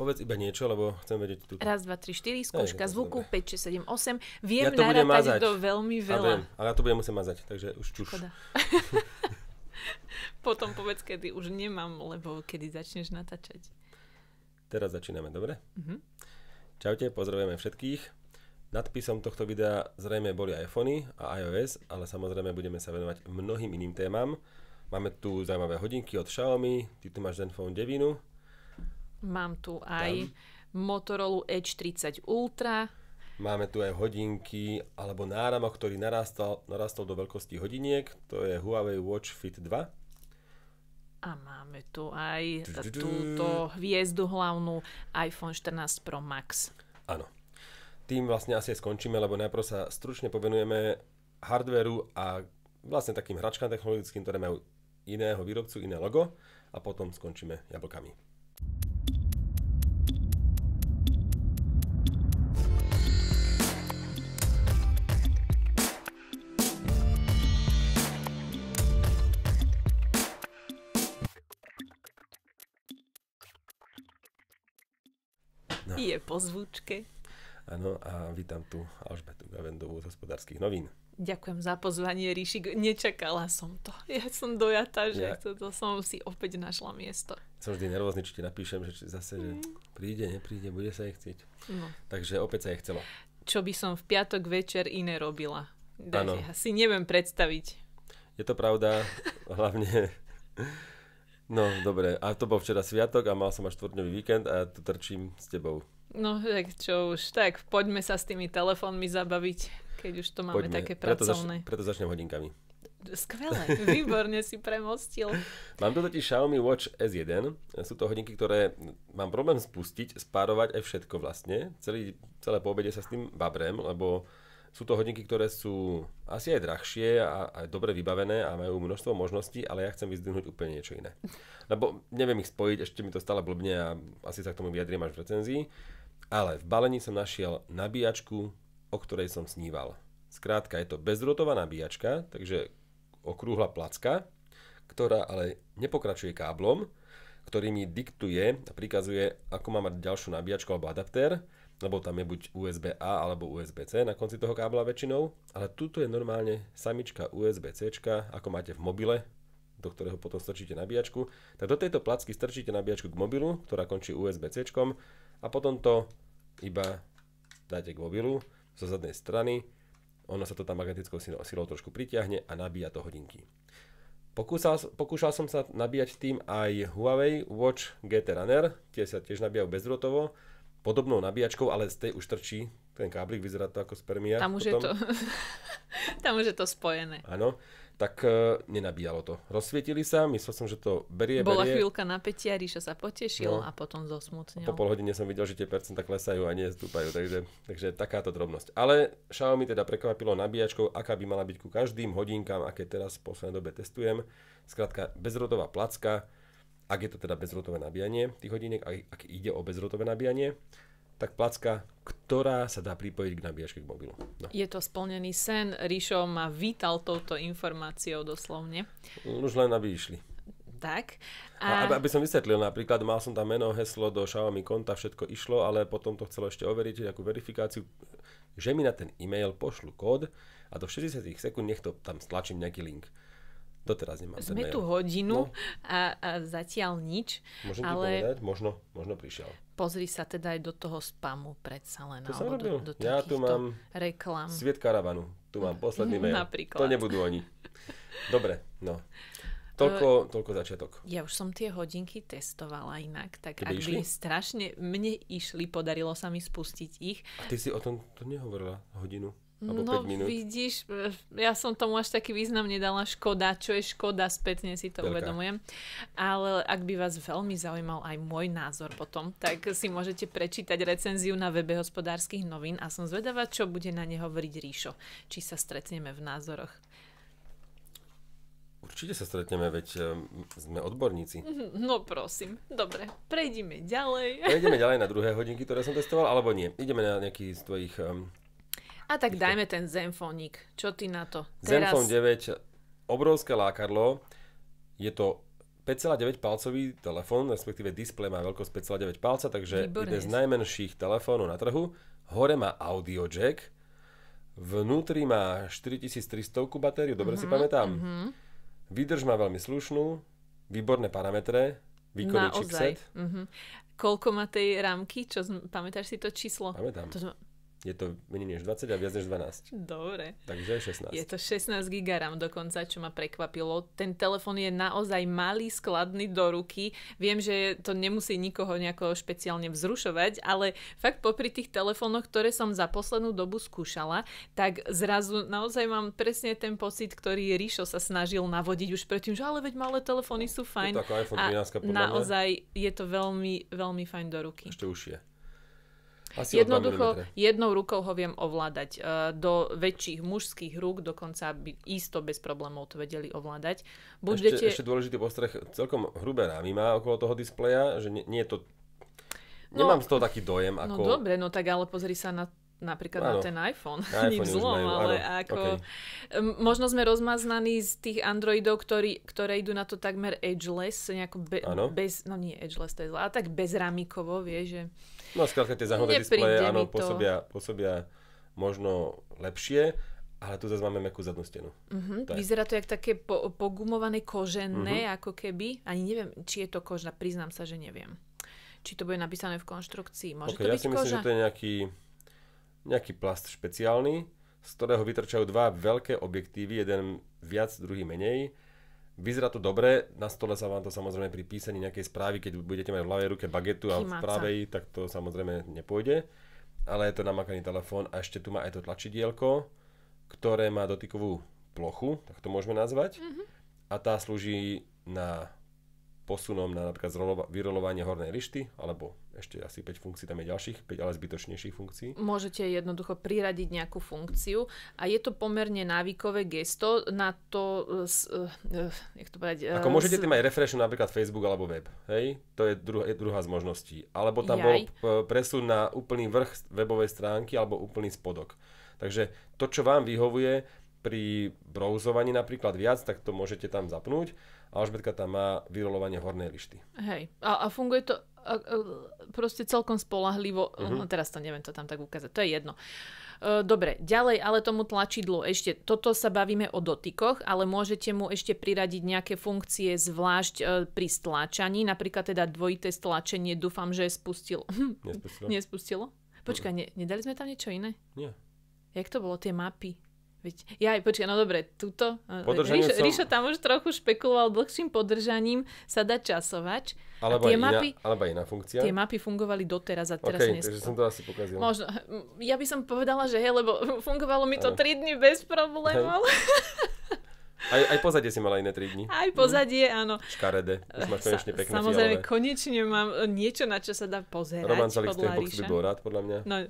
Povedz iba niečo, lebo chcem vedieť tu. Raz, dva, tri, štyri, skúška Aj, zvuku, dobre. 5, 6, 7, 8. Viem ja to narátať mazať. do veľmi veľa. viem, ale ja to budem musieť mazať, takže už čuš. Potom povedz, kedy už nemám, lebo kedy začneš natáčať. Teraz začíname, dobre? Mhm. Čaute, pozdravujeme všetkých. Nadpisom tohto videa zrejme boli iPhony a iOS, ale samozrejme budeme sa venovať mnohým iným témam. Máme tu zaujímavé hodinky od Xiaomi, ty tu máš Zenfone 9, Mám tu aj Tam. Motorola Edge 30 Ultra. Máme tu aj hodinky alebo náramok, ktorý narastal, narastal do veľkosti hodiniek. To je Huawei Watch Fit 2. A máme tu aj túto hviezdu hlavnú iPhone 14 Pro Max. Áno. Tým vlastne asi skončíme, lebo najprv sa stručne povenujeme hardveru a vlastne takým hračkám technologickým, ktoré majú iného výrobcu, iné logo a potom skončíme jablkami. je po zvučke. Áno, a vítam tu Alžbetu Gavendovú z hospodárskych novín. Ďakujem za pozvanie, Ríšik. Nečakala som to. Ja som dojatá, že ja. toto som si opäť našla miesto. Som vždy nervózny, či ti napíšem, že či zase, že mm. príde, nepríde, bude sa jej chcieť. No. Takže opäť sa jej chcelo. Čo by som v piatok večer iné robila? Áno. ja si neviem predstaviť. Je to pravda, hlavne... No, dobre. A to bol včera sviatok a mal som až štvrtňový víkend a tu trčím s tebou. No, tak čo už, tak poďme sa s tými telefónmi zabaviť, keď už to máme poďme. také pracovné. Preto, zač- preto začnem hodinkami. Skvelé, výborne si premostil. Mám tu totiž Xiaomi Watch S1. Sú to hodinky, ktoré mám problém spustiť, spárovať aj všetko vlastne. Celý, celé poobede sa s tým babrem, lebo sú to hodinky, ktoré sú asi aj drahšie a, aj dobre vybavené a majú množstvo možností, ale ja chcem vyzdvihnúť úplne niečo iné. Lebo neviem ich spojiť, ešte mi to stále blbne a asi sa k tomu vyjadrím až v recenzii. Ale v balení som našiel nabíjačku, o ktorej som sníval. Skrátka je to bezdrotová nabíjačka, takže okrúhla placka, ktorá ale nepokračuje káblom, ktorý mi diktuje a prikazuje, ako mám mať ďalšiu nabíjačku alebo adaptér, lebo tam je buď USB-A alebo USB-C na konci toho kábla väčšinou, ale tuto je normálne samička USB-C, ako máte v mobile, do ktorého potom strčíte nabíjačku, tak do tejto placky strčíte nabíjačku k mobilu, ktorá končí USB-C a potom to iba dáte k mobilu zo zadnej strany, ono sa to tam magnetickou silou trošku pritiahne a nabíja to hodinky. Pokúsal, pokúšal som sa nabíjať tým aj Huawei Watch GT Runner, tie sa tiež nabíjajú bezdrotovo, podobnou nabíjačkou, ale z tej už trčí ten káblik, vyzerá to ako spermia. Tam už, potom. Je, to, tam už je to spojené. Áno, tak uh, nenabíjalo to. Rozsvietili sa, myslel som, že to berie, Bola berie. chvíľka napätia, Ríša sa potešil no. a potom zosmutnil. Po pol hodine som videl, že tie percenta klesajú a nestúpajú, takže, takže takáto drobnosť. Ale Xiaomi teda prekvapilo nabíjačkou, aká by mala byť ku každým hodinkám, aké teraz v poslednej dobe testujem. Skrátka, bezrotová placka, ak je to teda bezrotové nabíjanie tých hodinek, ak, ak ide o bezrotové nabíjanie tak placka, ktorá sa dá pripojiť k nabíjačke k mobilu. No. Je to splnený sen. Ríšo ma vítal touto informáciou doslovne. Mm, už len aby išli. Tak. A... A aby, aby som vysvetlil, napríklad mal som tam meno, heslo do Xiaomi konta, všetko išlo, ale potom to chcelo ešte overiť, nejakú verifikáciu, že mi na ten e-mail pošlu kód a do 60 sekúnd nech to tam stlačím nejaký link. Doteraz nemám Sme tu hodinu no. a, a zatiaľ nič. Môžem ale... ti povedať? Možno, možno prišiel pozri sa teda aj do toho spamu predsa len. To alebo do, do ja tu mám reklam. Sviet karavanu. Tu mám posledný mail. Napríklad. To nebudú oni. Dobre, no. Toľko, e, toľko začiatok. Ja už som tie hodinky testovala inak, tak Tebe ak išli? by strašne mne išli, podarilo sa mi spustiť ich. A ty si o tom to nehovorila hodinu. Alebo no 5 minút. vidíš, e, ja som tomu až taký význam nedala škoda, čo je škoda, spätne si to Veľká. uvedomujem. Ale ak by vás veľmi zaujímal aj môj názor potom, tak si môžete prečítať recenziu na webe hospodárskych novín a som zvedavá, čo bude na ne hovoriť Ríšo. Či sa stretneme v názoroch. Určite sa stretneme, veď e, sme odborníci. Mhm, no prosím, dobre, prejdime ďalej. Prejdeme ďalej na druhé hodinky, ktoré som testoval, alebo nie. Ideme na nejaký z tvojich a tak Ešte. dajme ten Zenfónik. Čo ty na to? Zenfón 9, obrovské lákadlo. Je to 5,9 palcový telefón, respektíve displej má veľkosť 5,9 palca, takže Výborné. jeden z najmenších telefónov na trhu. Hore má audio jack, vnútri má 4300 batériu, dobre mm-hmm, si mhm, pamätám. Mm-hmm. Výdrž má veľmi slušnú, výborné parametre, výkonný chipset. Mm-hmm. Koľko má tej rámky? Čo, pamätáš si to číslo? Pamätám. To, je to menej než 20 a viac než 12. Dobre. Takže 16. Je to 16 gigaram dokonca, čo ma prekvapilo. Ten telefon je naozaj malý, skladný do ruky. Viem, že to nemusí nikoho nejako špeciálne vzrušovať, ale fakt popri tých telefónoch, ktoré som za poslednú dobu skúšala, tak zrazu naozaj mám presne ten pocit, ktorý Ríšo sa snažil navodiť už predtým, že ale veď malé telefóny sú fajn. Je to ako iPhone 13, a naozaj je to veľmi, veľmi fajn do ruky. Ešte už je. Asi Jednoducho, jednou rukou ho viem ovládať. E, do väčších mužských rúk dokonca by isto bez problémov to vedeli ovládať. Budete... Ešte, ešte dôležitý postreh, celkom hrubé rámy má okolo toho displeja, že nie, nie je to... No, Nemám no, z toho taký dojem no ako... No dobre, no tak ale pozri sa na napríklad ano. na ten iPhone. iPhone Nič zlom, majú, ale ano. ako... Okay. Možno sme rozmaznaní z tých Androidov, ktorí, ktoré idú na to takmer edgeless, nejako be, bez... No nie edgeless, to je zlá, ale tak bezramikovo, vieš, že... No skrátka tie zahnuté displeje, áno, pôsobia, pôsobia možno lepšie, ale tu zase máme mekú zadnú stenu. Uh-huh. Tak. Vyzerá to jak také po- pogumované kožené, uh-huh. Mhm. ako keby. Ani neviem, či je to kožná, priznám sa, že neviem. Či to bude napísané v konštrukcii. Môže okay, to ja byť si myslím, koža? že to je nejaký, nejaký plast špeciálny, z ktorého vytrčajú dva veľké objektívy, jeden viac, druhý menej Vyzerá to dobre, na stole sa vám to samozrejme pri písaní nejakej správy, keď budete mať v ľavej ruke bagetu a v pravej, tak to samozrejme nepôjde. Ale je to namakaný telefón a ešte tu má aj to tlačidielko, ktoré má dotykovú plochu, tak to môžeme nazvať. Mm-hmm. A tá slúži na posunom na napríklad vyrolovanie hornej lišty alebo ešte asi 5 funkcií, tam je ďalších 5, ale zbytočnejších funkcií. Môžete jednoducho priradiť nejakú funkciu a je to pomerne návykové gesto na to, eh, s, uh, to povedať... Eh, Ako môžete s... tým aj refreshnúť napríklad Facebook alebo web, hej? To je, druhá, je druhá z možností. Alebo tam Jaj. bol presun na úplný vrch webovej stránky alebo úplný spodok. Takže to, čo vám vyhovuje pri browzovaní napríklad viac, tak to môžete tam zapnúť. Alžbetka tam má vyrolovanie hornej lišty. Hej, a, a funguje to proste celkom spolahlivo, uh-huh. teraz to neviem to tam tak ukázať, to je jedno. E, dobre, ďalej ale tomu tlačidlu ešte, toto sa bavíme o dotykoch, ale môžete mu ešte priradiť nejaké funkcie zvlášť e, pri stláčaní, napríklad teda dvojité stlačenie, dúfam, že spustilo. Nespustilo. Nespustilo? Počkaj, ne, nedali sme tam niečo iné? Nie. Jak to bolo, tie mapy? Veď, ja aj počkaj, no dobre, túto. E, Ríš, som... Ríšo tam už trochu špekuloval, dlhším podržaním sa dá časovač. Alebo, tie iná, mapy, alebo iná funkcia. Tie mapy fungovali doteraz a teraz okay, takže som to asi pokazil. Možno, hm, ja by som povedala, že hej, lebo fungovalo mi to ano. 3 dní bez problémov. Aj, aj pozadie si mala iné 3 dní. Aj pozadie, mm. áno. Škaredé. Už máš konečne pekné Samozrejme, ale... konečne mám e, niečo, na čo sa dá pozerať. Roman Salik z toho by bol rád, podľa mňa. No,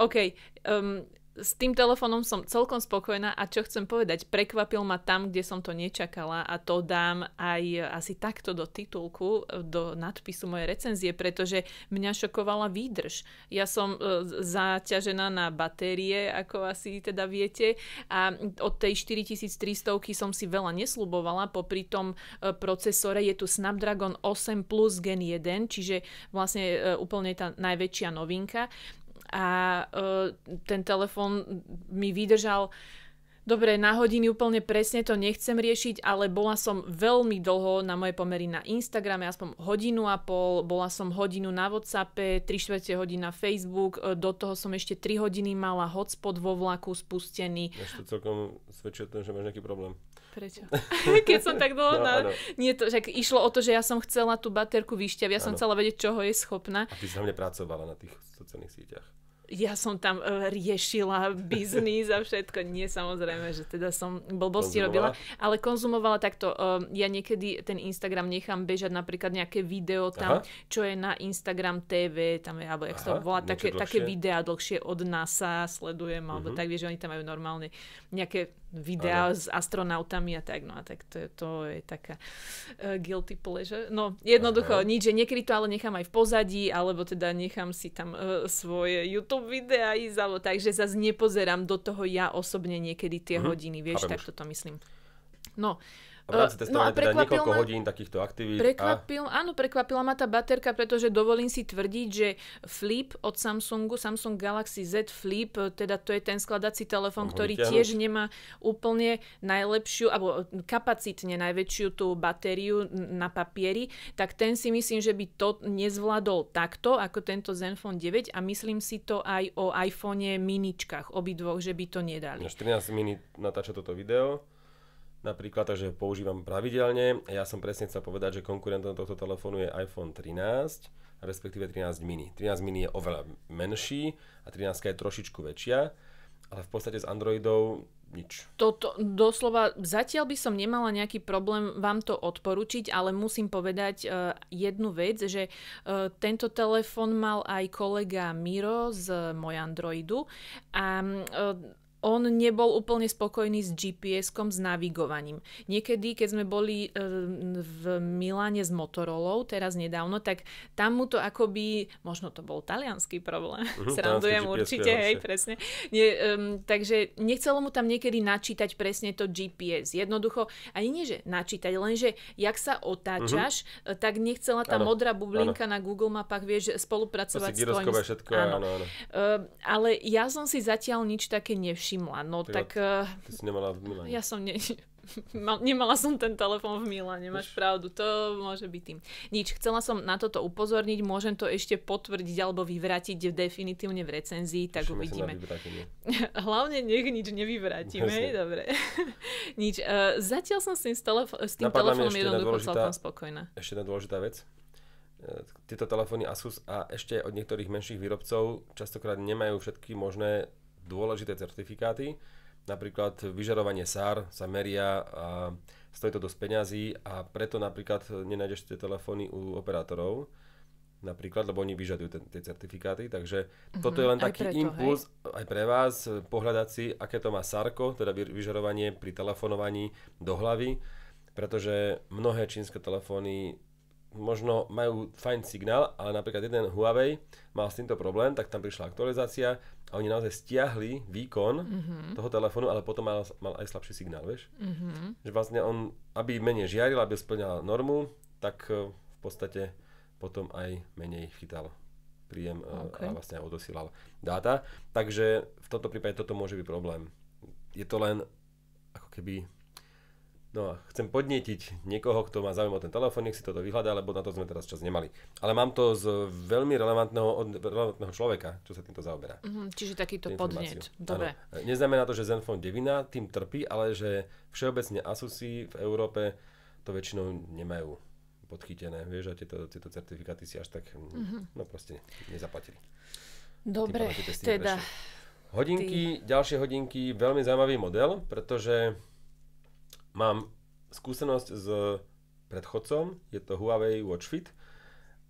okay, Um, s tým telefónom som celkom spokojná a čo chcem povedať, prekvapil ma tam, kde som to nečakala a to dám aj asi takto do titulku, do nadpisu mojej recenzie, pretože mňa šokovala výdrž. Ja som e, zaťažená na batérie, ako asi teda viete, a od tej 4300 som si veľa nesľubovala, popri tom e, procesore je tu Snapdragon 8 plus Gen 1, čiže vlastne e, úplne tá najväčšia novinka a uh, ten telefon mi vydržal Dobre, na hodiny úplne presne to nechcem riešiť, ale bola som veľmi dlho na moje pomery na Instagrame, aspoň hodinu a pol, bola som hodinu na Whatsappe, 3 čtvrte hodina na Facebook, e, do toho som ešte 3 hodiny mala hotspot vo vlaku spustený. Až to celkom svedčuje tom, že máš nejaký problém. Prečo? Keď som tak dlho... No, na... Nie, to, že išlo o to, že ja som chcela tú baterku vyšťať, ja ano. som chcela vedieť, čoho je schopná. A ty si mne pracovala na tých sociálnych sieťach ja som tam e, riešila biznis a všetko. Nie, samozrejme, že teda som blbosti robila, ale konzumovala takto. E, ja niekedy ten Instagram nechám bežať napríklad nejaké video tam, Aha. čo je na Instagram TV, tam je, alebo jak sa to volá, také, také videá dlhšie od NASA sledujem, alebo uh-huh. tak, vieš, oni tam majú normálne nejaké videá ano. s astronautami a tak, no a tak to, je, to je taká uh, guilty pleasure. No jednoducho Aha. nič, že niekedy to ale nechám aj v pozadí, alebo teda nechám si tam uh, svoje YouTube videá ísť, alebo tak, že zase nepozerám do toho ja osobne niekedy tie mm hodiny, vieš, tak toto myslím. No, uh, v rámci eh, no testovania no teda niekoľko ma, hodín takýchto aktivít. Prekvapil, a... Áno, prekvapila ma tá baterka, pretože dovolím si tvrdiť, že Flip od Samsungu, Samsung Galaxy Z Flip, eh, teda to je ten skladací telefon, ktorý vyťahnuť. tiež nemá úplne najlepšiu, alebo eh, kapacitne najväčšiu tú batériu na papieri, tak ten si myslím, že by to nezvládol takto, ako tento Zenfone 9 a myslím si to aj o iPhone miničkách obidvoch, že by to nedali. 14 minút natáča toto video napríklad, takže používam pravidelne. Ja som presne chcel povedať, že konkurentom tohto telefónu je iPhone 13, respektíve 13 mini. 13 mini je oveľa menší a 13 je trošičku väčšia, ale v podstate s Androidov nič. Toto doslova, zatiaľ by som nemala nejaký problém vám to odporučiť, ale musím povedať uh, jednu vec, že uh, tento telefón mal aj kolega Miro z Moj Androidu a uh, on nebol úplne spokojný s GPS-kom, s navigovaním. Niekedy, keď sme boli eh, v Miláne s Motorolou, teraz nedávno, tak tam mu to akoby, možno to bol talianský problém, mm, srandujem určite, hej, presne. Nie, um, takže nechcelo mu tam niekedy načítať presne to GPS. Jednoducho, ani nie, že načítať, lenže jak sa otáčaš, mm-hmm. tak nechcela tá ano, modrá bublinka ano. na Google mapách, vieš, spolupracovať s tvojim... všetko, Áno, áno. Uh, ale ja som si zatiaľ nič také nevšimla nevšimla. No ty, tak... Eh, ty si nemala v Milane. Ja som... Ne, nemala som ten telefón v Milane, máš pravdu. To môže byť tým. Nič, chcela som na toto upozorniť, môžem to ešte potvrdiť alebo vyvratiť definitívne v recenzii, tak Píšeme uvidíme. Hlavne nech nič nevyvratíme. Jasne. Dobre. nič. Uh, zatiaľ som s tým, stelef- s tým telefónom jednoducho celkom spokojná. Ešte jedna dôležitá vec eh, tieto telefóny Asus a ešte od niektorých menších výrobcov častokrát nemajú všetky možné dôležité certifikáty, napríklad vyžarovanie SAR sa meria a stojí to dosť peňazí a preto napríklad nenájdeš tie telefóny u operátorov, napríklad, lebo oni vyžadujú ten, tie certifikáty, takže mm-hmm, toto je len taký preto, impuls hej. aj pre vás, eh, pohľadať si, aké to má SARko, teda vyžarovanie pri telefonovaní do hlavy, pretože mnohé čínske telefóny možno majú fajn signál, ale napríklad jeden Huawei mal s týmto problém, tak tam prišla aktualizácia a oni naozaj stiahli výkon mm-hmm. toho telefónu, ale potom mal, mal aj slabší signál, vieš? Mm-hmm. Že vlastne on, aby menej žiaril, aby splňal normu, tak e, v podstate potom aj menej chytal príjem e, okay. a vlastne odosielal dáta. Takže v tomto prípade toto môže byť problém. Je to len ako keby No a chcem podnetiť niekoho, kto má záujem o ten telefón, nech si toto vyhľadá, lebo na to sme teraz čas nemali. Ale mám to z veľmi relevantného, od, relevantného človeka, čo sa týmto zaoberá. Mm, čiže takýto podnet. Dobre. Neznamená to, že Zenfone 9 tým trpí, ale že všeobecne Asusy v Európe to väčšinou nemajú podchytené. Vieš, a tieto, tieto certifikáty si až tak mm-hmm. no proste nezaplatili. Dobre, teda... Hodinky, ty... ďalšie hodinky, veľmi zaujímavý model, pretože mám skúsenosť s predchodcom, je to Huawei Watch Fit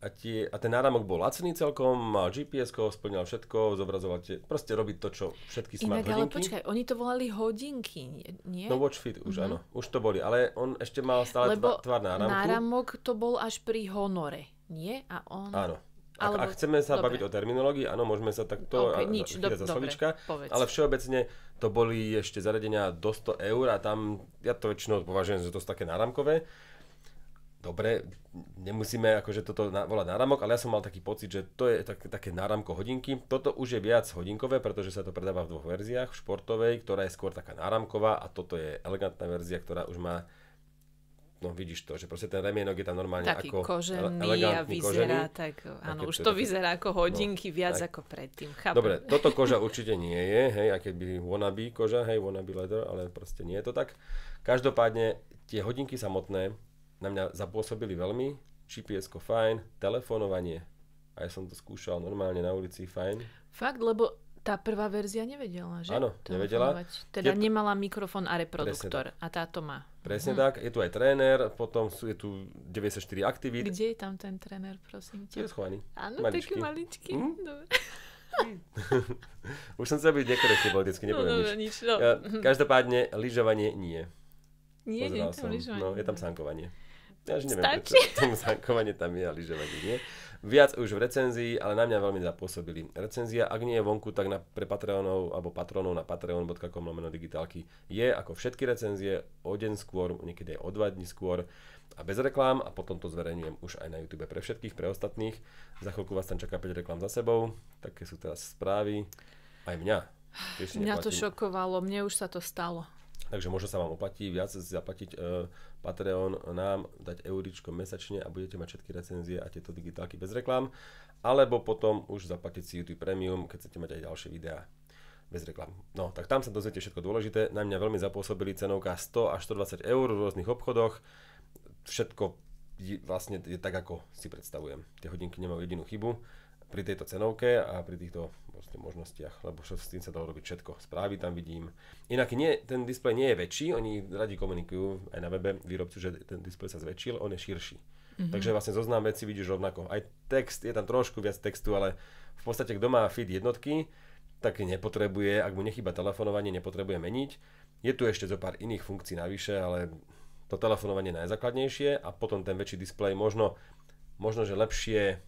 a, tie, a ten náramok bol lacný celkom, mal GPS, splňal všetko, zobrazoval tie, proste robiť to, čo všetky smart Inak, hodinky. ale počkaj, oni to volali hodinky, nie? No Watch Fit už, mm-hmm. áno, už to boli, ale on ešte mal stále Lebo tvar náramku. náramok to bol až pri honore, nie? A on... Áno. Ak, Alebo... ak chceme sa dobre. baviť o terminológii, áno, môžeme sa takto okay, nič, do, za slovička, ale všeobecne to boli ešte zariadenia do 100 eur a tam, ja to väčšinou považujem, že to sú také náramkové. Dobre, nemusíme akože toto na, volať náramok, ale ja som mal taký pocit, že to je tak, také náramko hodinky. Toto už je viac hodinkové, pretože sa to predáva v dvoch verziách, v športovej, ktorá je skôr taká náramková a toto je elegantná verzia, ktorá už má no vidíš to, že proste ten remienok je tam normálne Taký ako kožený a vyzerá kožený. tak, áno, už to, také, vyzerá ako no, hodinky no, viac tak. ako predtým, chápem. Dobre, toto koža určite nie je, hej, aké by wannabe koža, hej, wannabe leather, ale proste nie je to tak. Každopádne tie hodinky samotné na mňa zapôsobili veľmi, gps fajn, telefonovanie, a som to skúšal normálne na ulici, fajn. Fakt, lebo tá prvá verzia nevedela, že? Áno, nevedela. Teda je... nemala mikrofón a reproduktor a táto má. Presne hm. tak, je tu aj tréner, potom sú, je tu 94 aktivít. Kde je tam ten tréner, prosím ťa? Je schovaný. Áno, maličký. taký maličký. Hm? Dobre. Už som chcel byť nekorektný politicky, no, nepoviem no, dobre, nič. nič no. Ja, každopádne, lyžovanie nie. Nie, Pozeral nie je tam no, lyžovanie. No, je tam sankovanie. Ja už neviem, Stačí. prečo tam sankovanie tam je a lyžovanie nie. Viac už v recenzii, ale na mňa veľmi zapôsobili. Recenzia, ak nie je vonku, tak na, pre Patreonov alebo patronov na patreon.com lomeno digitálky je ako všetky recenzie o deň skôr, niekedy aj o dva dní skôr a bez reklám a potom to zverejňujem už aj na YouTube pre všetkých, pre ostatných. Za chvíľku vás tam čaká 5 reklám za sebou, také sú teraz správy. Aj mňa. Mňa to šokovalo, mne už sa to stalo. Takže možno sa vám oplatí viac zaplatiť e, Patreon nám, dať euričko mesačne a budete mať všetky recenzie a tieto digitálky bez reklám. Alebo potom už zaplatiť si YouTube Premium, keď chcete mať aj ďalšie videá bez reklám. No, tak tam sa dozviete všetko dôležité. Na mňa veľmi zapôsobili cenovka 100 až 120 eur v rôznych obchodoch. Všetko je, vlastne je tak, ako si predstavujem. Tie hodinky nemajú jedinú chybu pri tejto cenovke a pri týchto vlastne možnostiach, lebo s tým sa dá robiť všetko. Správy tam vidím. Inak nie, ten displej nie je väčší, oni radi komunikujú aj na webe výrobcu, že ten displej sa zväčšil, on je širší. Mm-hmm. Takže vlastne zoznam veci vidíš rovnako. Aj text, je tam trošku viac textu, ale v podstate kto má feed jednotky, tak nepotrebuje, ak mu nechýba telefonovanie, nepotrebuje meniť. Je tu ešte zo pár iných funkcií navyše, ale to telefonovanie je najzákladnejšie a potom ten väčší displej možno, možno že lepšie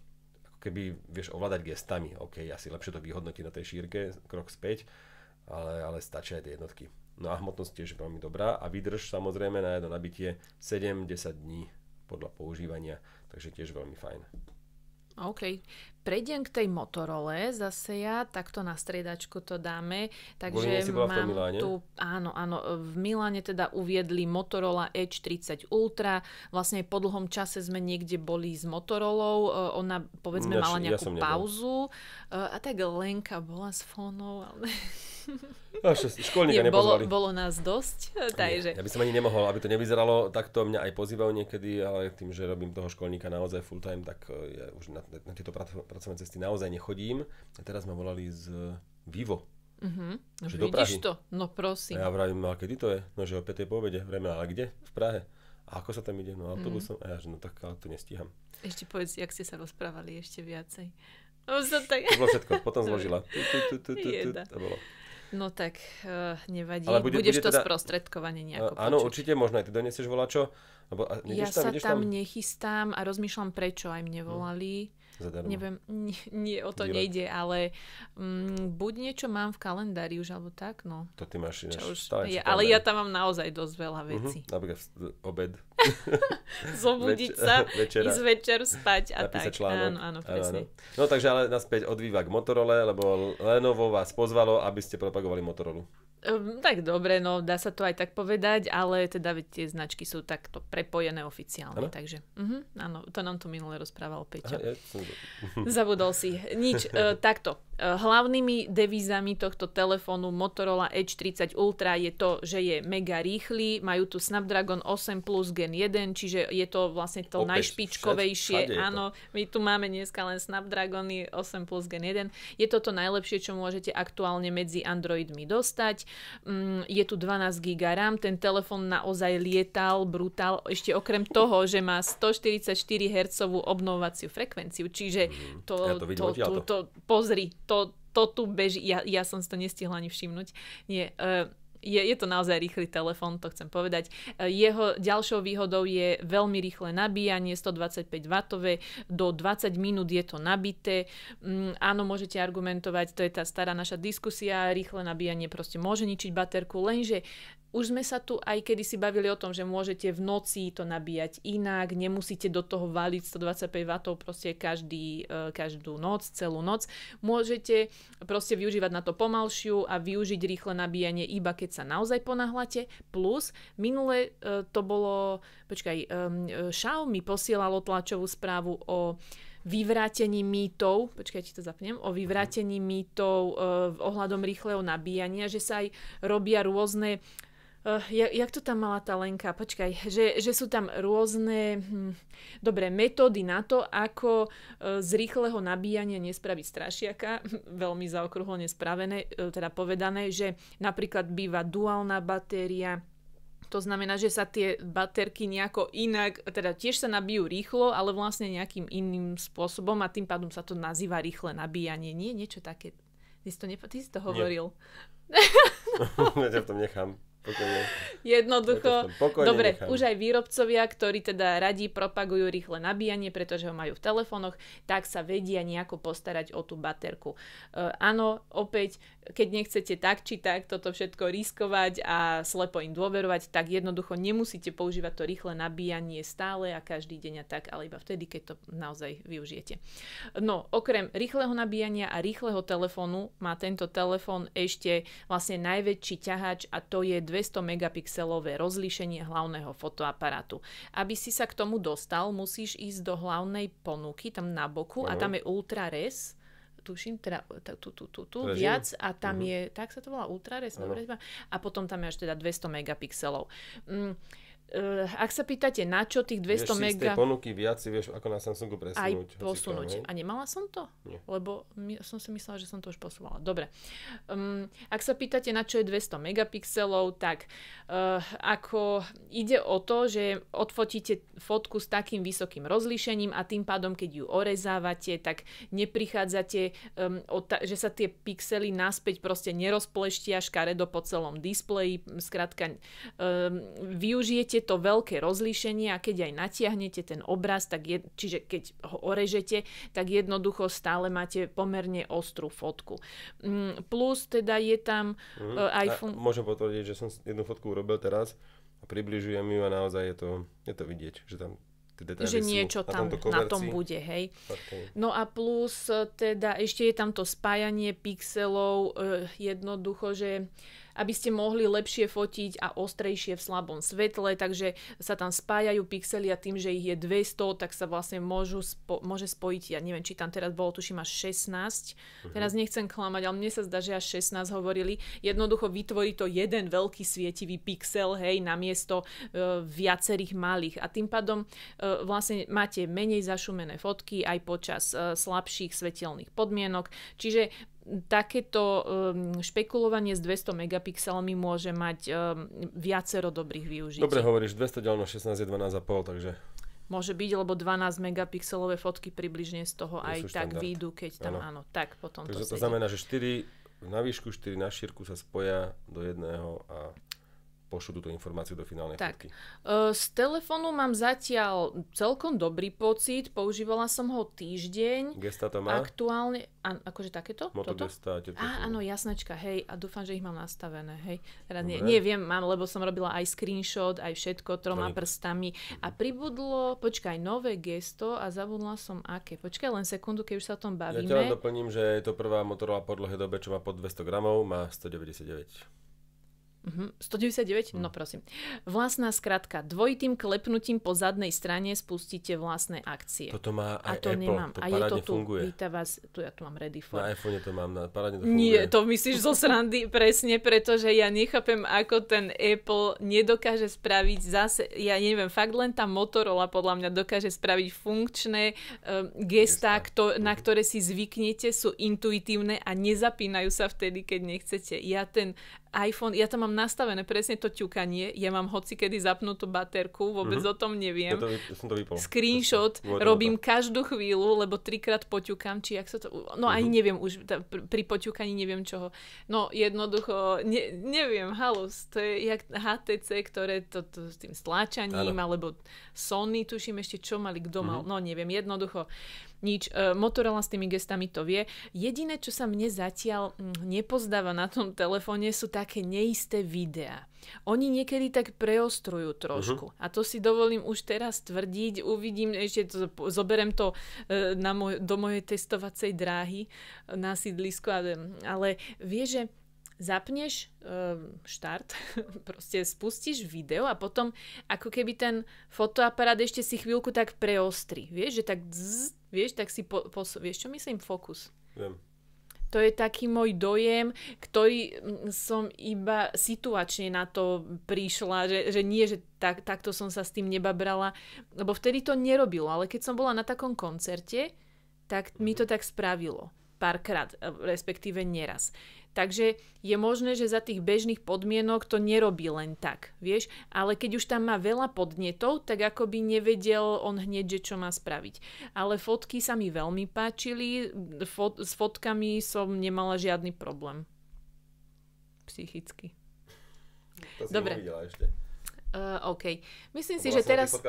keby vieš ovládať gestami. OK, asi lepšie to vyhodnotí na tej šírke, krok späť, ale, ale stačia aj tie jednotky. No a hmotnosť tiež veľmi dobrá a vydrž samozrejme na jedno nabitie 7-10 dní podľa používania, takže tiež veľmi fajn. OK. Prejdem k tej Motorole zase ja, takto na striedačku to dáme. Takže si bola mám v Miláne. tu, áno, áno, v Miláne teda uviedli Motorola Edge 30 Ultra. Vlastne po dlhom čase sme niekde boli s Motorolou, e, ona povedzme ja, mala nejakú ja pauzu. E, a tak Lenka bola s fónou, ale... No, školníka Nie, bolo, bolo nás dosť, e, takže... Ja by som ani nemohol, aby to nevyzeralo takto, mňa aj pozývajú niekedy, ale tým, že robím toho školníka naozaj full time, tak ja už na, na tieto pracovné cesty naozaj nechodím. A teraz ma volali z Vivo. Uh-huh. že Vidíš to, no prosím. A ja vravím, no, a kedy to je? No že o 5. povede. Vrejme, ale kde? V Prahe. A ako sa tam ide? No mhm. autobusom. Uh-huh. A ja že no tak, ale to nestíham. Ešte povedz, jak ste sa rozprávali ešte viacej. No, tak... To bolo všetko, potom zložila. Tu, tu, tu, to bolo. No tak uh, nevadí, Ale bude, budeš bude to teda... sprostredkovanie nejako uh, Áno, počuť. určite, možno aj ty donesieš volačo. Lebo, a, ja tam, sa tam, tam nechystám a rozmýšľam, prečo aj mne hm. volali. Hmm. Zadarmo. Neviem, nie, nie o to Divák. nejde, ale mm, buď niečo mám v kalendári už, alebo tak, no. To ty máš ináč už, ja, Ale ja tam mám naozaj dosť veľa mhm, vecí. Uh-huh. Napríklad obed. Zobudiť Več- sa, večera. ísť večer spať a Napísať tak. Článok. Áno, áno, presne. Áno, áno. No takže ale naspäť odvíva k Motorola, lebo Lenovo vás pozvalo, aby ste propagovali Motorola. Um, tak dobre, no dá sa to aj tak povedať, ale teda tie značky sú takto prepojené oficiálne, ano? takže uh-huh, áno, to nám tu minule rozprával Peťo. Aha, ja som... Zabudol si. Nič, uh, takto. Uh, hlavnými devízami tohto telefónu Motorola Edge 30 Ultra je to, že je mega rýchly, majú tu Snapdragon 8 Plus Gen 1, čiže je to vlastne to Opäť, najšpičkovejšie. Všade, áno, my tu máme dneska len Snapdragony 8 Plus Gen 1. Je to to najlepšie, čo môžete aktuálne medzi Androidmi dostať. Mm, je tu 12 GB RAM, ten telefon naozaj lietal, brutál, ešte okrem toho, že má 144 Hz obnovovaciu frekvenciu, čiže mhm. to, ja to, to, to, to, pozri, to, to tu beží, ja, ja som si to nestihla ani všimnúť. Nie, uh, je, je to naozaj rýchly telefón, to chcem povedať. E, jeho ďalšou výhodou je veľmi rýchle nabíjanie, 125W, do 20 minút je to nabité. Mm, áno, môžete argumentovať, to je tá stará naša diskusia, rýchle nabíjanie proste môže ničiť baterku, lenže už sme sa tu aj kedy si bavili o tom, že môžete v noci to nabíjať inak, nemusíte do toho valiť 125 W proste každý, e, každú noc, celú noc. Môžete proste využívať na to pomalšiu a využiť rýchle nabíjanie iba keď sa naozaj ponahlate. Plus, minule e, to bolo, počkaj, e, Xiaomi posielalo tlačovú správu o vyvrátení mýtov, počkaj, ti to zapnem, o vyvrátení mýtov e, ohľadom rýchleho nabíjania, že sa aj robia rôzne Uh, eh, jak, jak to tam mala tá Lenka? Počkaj, že, že sú tam rôzne hm, dobré metódy na to, ako uh, z rýchleho nabíjania nespraviť strašiaka, hm, veľmi zaokrúhlene spravené, uh, eh, teda povedané, že napríklad býva duálna batéria, to znamená, že sa tie baterky nejako inak, teda tiež sa nabijú rýchlo, ale vlastne nejakým iným spôsobom a tým pádom sa to nazýva rýchle nabíjanie. Nie, niečo také. Ty si to, nepo... Ty si to hovoril. Nie. no. ja v tom nechám. Pokojne. Jednoducho. Ja pokojne Dobre, nechám. už aj výrobcovia, ktorí teda radi propagujú rýchle nabíjanie, pretože ho majú v telefónoch, tak sa vedia nejako postarať o tú baterku. Uh, áno, opäť, keď nechcete tak či tak toto všetko riskovať a slepo im dôverovať, tak jednoducho nemusíte používať to rýchle nabíjanie stále a každý deň a tak, ale iba vtedy, keď to naozaj využijete. No, okrem rýchleho nabíjania a rýchleho telefónu má tento telefón ešte vlastne najväčší ťahač a to je 200 megapixelové rozlíšenie hlavného fotoaparátu. Aby si sa k tomu dostal, musíš ísť do hlavnej ponuky, tam na boku, uh-huh. a tam je ultra res tuším, teda tu, tu, tu, tu viac a tam mm-hmm. je, tak sa to volá ultrares, uh a potom tam je až teda 200 megapixelov. Mm, Uh, ak sa pýtate, na čo tých 200 vieš mega... Vieš ponuky viac si vieš, ako na Samsungu presunúť. Aj posunúť. Hej? No? A nemala som to? Nie. Lebo my, som si myslela, že som to už posúvala. Dobre. Um, ak sa pýtate, na čo je 200 megapixelov, tak uh, ako ide o to, že odfotíte fotku s takým vysokým rozlíšením a tým pádom, keď ju orezávate, tak neprichádzate, um, ta- že sa tie pixely naspäť proste nerozpleštia škaredo po celom displeji. Skrátka, um, využijete to veľké rozlíšenie a keď aj natiahnete ten obraz, tak je, čiže keď ho orežete, tak jednoducho stále máte pomerne ostrú fotku. Mm, plus teda je tam mm. aj... A môžem potvrdiť, že som jednu fotku urobil teraz a približujem ju a naozaj je to, je to vidieť, že tam že niečo tam na, na tom bude, hej. Okay. No a plus e, teda ešte je tam to spájanie pixelov, eh, jednoducho, že eh, aby ste mohli lepšie fotiť a ostrejšie v slabom svetle, takže sa tam spájajú pixely a tým, že ich je 200, tak sa vlastne môžu spo- môže spojiť, ja neviem, či tam teraz bolo, tuším až 16, uh-huh. Mhm. teraz nechcem klamať, ale mne sa zdá, že až 16 hovorili, jednoducho vytvorí to jeden veľký svietivý pixel, hej, miesto e, viacerých malých a tým pádom e, vlastne máte menej zašumené fotky aj počas e, slabších svetelných podmienok, čiže takéto um, špekulovanie s 200 megapixelmi môže mať um, viacero dobrých využití. Dobre hovoríš, 200 ďalno 16 je 12,5, takže... Môže byť, lebo 12 megapixelové fotky približne z toho to aj tak štandard. výjdu, keď tam áno, áno tak potom Takže to, to znamená, že 4 na výšku, 4 na šírku sa spoja do jedného a pošlu túto informáciu do finálnej tak. fotky? E, z telefónu mám zatiaľ celkom dobrý pocit, používala som ho týždeň. Gesta to má? Aktuálne, a, akože takéto? Moto Toto? Gesta. Á, áno, jasnačka, hej, a dúfam, že ich mám nastavené, hej. Teda nie, nie, viem, mám, lebo som robila aj screenshot, aj všetko, troma no, prstami. A mhm. pribudlo, počkaj, nové gesto a zabudla som aké. Počkaj len sekundu, keď už sa o tom bavíme. Ja ťa len doplním, že je to prvá motorová podlohe dobe, čo má pod 200 gramov, má 199. Uh-huh. Mhm. 199? No. no prosím. Vlastná skratka. Dvojitým klepnutím po zadnej strane spustíte vlastné akcie. Toto má aj a to Apple. Nemám. To a je to tu. Funguje. Víta vás. Tu ja tu mám ready for. Na iPhone to mám. Na, to funguje. Nie, to myslíš zo srandy. Presne, pretože ja nechápem, ako ten Apple nedokáže spraviť zase, ja neviem, fakt len tá Motorola podľa mňa dokáže spraviť funkčné um, ehm, gestá, gestá. Kto, na mhm. ktoré si zvyknete, sú intuitívne a nezapínajú sa vtedy, keď nechcete. Ja ten iPhone, ja tam mám nastavené presne to ťukanie, ja mám hoci kedy zapnutú baterku, vôbec mm-hmm. o tom neviem. Ja to, ja som to vypol. Screenshot to, robím to. každú chvíľu, lebo trikrát poťukám, či ak sa to... No mm-hmm. aj mhm. neviem už, tá, pri poťukaní neviem čoho. No jednoducho, ne, neviem, halus, to je jak HTC, ktoré to, to s tým stláčaním, ano. alebo Sony, tuším ešte čo mali, kto mal, mm-hmm. no neviem, jednoducho. Uh, nič. E, Motorola s tými gestami to vie. Jediné, čo sa mne zatiaľ mm, nepozdáva na tom telefóne, sú také neisté videá. Oni niekedy tak preostrujú trošku. Uh-huh. A to si dovolím už teraz tvrdiť. Uvidím, ešte to, zoberiem to e, na moj, do mojej testovacej dráhy e, na sídlisko. Ale, ale vie, že zapneš ehm, štart, proste spustíš video a potom ako keby ten fotoaparát ešte si chvíľku tak preostri. Vieš, že tak zzz, vieš, tak si po, po, vieš, čo myslím? Fokus. Viem. To je taký môj dojem, ktorý mm, som iba situačne na to prišla, že, že nie, že tak, takto som sa s tým nebabrala, lebo vtedy to nerobilo, ale keď som bola na takom koncerte, tak mi to mhm. tak spravilo párkrát, respektíve neraz. Takže je možné, že za tých bežných podmienok to nerobí len tak, vieš, ale keď už tam má veľa podnetov, tak ako by nevedel on hneď, že čo má spraviť. Ale fotky sa mi veľmi páčili, Fot- s fotkami som nemala žiadny problém. Psychicky. To si ešte. Uh, OK. Myslím to si, že teraz...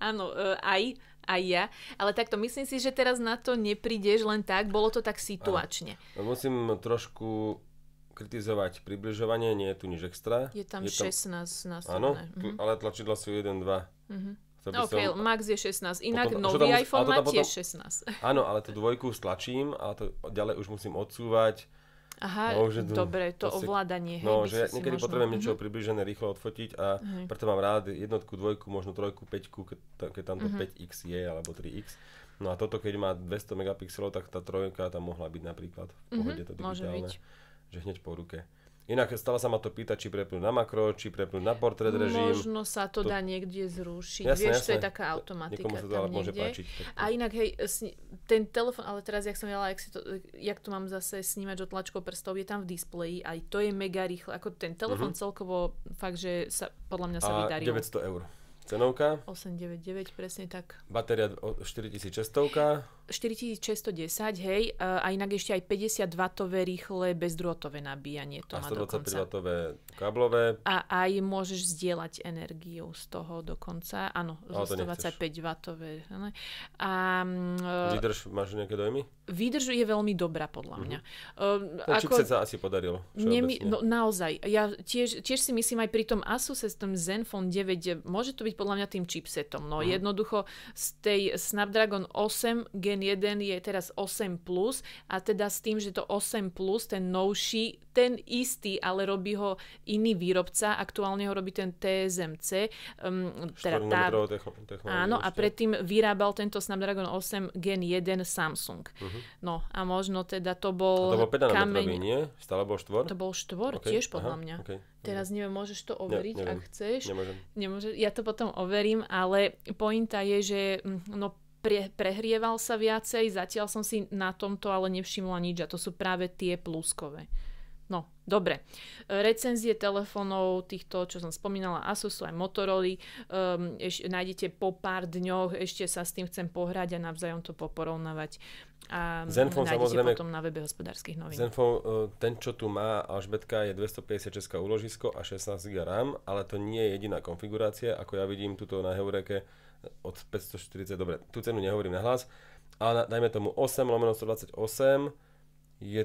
Áno, uh, aj aj ja. Ale takto, myslím si, že teraz na to neprídeš len tak, bolo to tak situačne. Aj. No musím trošku kritizovať približovanie, nie je tu nič extra. Je tam je 16 tam... nastavené. Áno, mhm. ale tlačidla sú 1, 2. Mhm. No OK, som... max je 16, inak potom, nový iPhone má tiež 16. Áno, ale tú dvojku stlačím a to ďalej už musím odsúvať Aha, no, že, dobre, to to ovládanie. Hej, no, že ja niekedy možno... potrebujem niečo mm-hmm. približené rýchlo odfotiť a mm-hmm. preto mám rád jednotku, dvojku, možno trojku, peťku, keď, keď tam to mm-hmm. 5x je alebo 3x. No a toto, keď má 200 megapixelov, tak tá trojka tam mohla byť napríklad v pohode mm-hmm, to digitálne. Že hneď po ruke. Inak stále sa ma to pýta, či prepnúť na makro, či prepnúť na portrét režim. Možno sa to, to... dá niekde zrušiť. Jasne, Vieš, jasne. to je taká automatika sa to tam môže Páčiť, tak... A inak, hej, ten telefon, ale teraz, jak som vedela, jak, si to, jak to mám zase snímať tlačkou prstov, je tam v displeji, aj to je mega rýchle. Ako ten telefon mm-hmm. celkovo, fakt, že sa, podľa mňa sa vydarí. 900 eur. Cenovka? 899, presne tak. Batéria 4600. 4610, hej, a inak ešte aj 50 W rýchle bezdrôtové nabíjanie to a 123 W káblové. A aj môžeš zdieľať energiu z toho dokonca, áno, zo 125 W. A, mm, Vydrž, máš nejaké dojmy? Výdrž je veľmi dobrá podľa mhm. mňa. Mm-hmm. Uh, ako, sa asi podarilo. Nemi, no, naozaj, ja tiež, tiež si myslím aj pri tom Asus s tom Zenfone 9, môže to byť podľa mňa tým chipsetom. No mm-hmm. jednoducho z tej Snapdragon 8 Gen ten jeden je teraz 8 plus a teda s tým, že to 8 plus, ten novší, ten istý, ale robí ho iný výrobca, aktuálne ho robí ten TSMC. Um, teda tá, áno, a vlastne. predtým vyrábal tento Snapdragon 8 Gen 1 Samsung. Uh-huh. No a možno teda to bol... A to bol 5 kameň... nie? Stále bol štvor? To bol štvor, okay. tiež podľa Aha, mňa. Okay. Teraz neviem, môžeš to overiť, ne, ak chceš. Nemôžem. Nemôže, Ja to potom overím, ale pointa je, že mm, no pre, prehrieval sa viacej, zatiaľ som si na tomto ale nevšimla nič a to sú práve tie pluskové. No, dobre. Recenzie telefónov týchto, čo som spomínala, Asusu aj Motorola, um, eš, nájdete po pár dňoch, ešte sa s tým chcem pohrať a navzájom to poporovnávať. A Zenfone, nájdete samozrejme, potom na webe hospodárskych novín. Zenfone, e, ten, čo tu má Alžbetka, je 256 Uložisko a 16 GB RAM, ale to nie je jediná konfigurácia. Ako ja vidím tuto na Heureke, od 540, dobre, tú cenu nehovorím na hlas, ale dajme tomu 8 lomeno 128 je,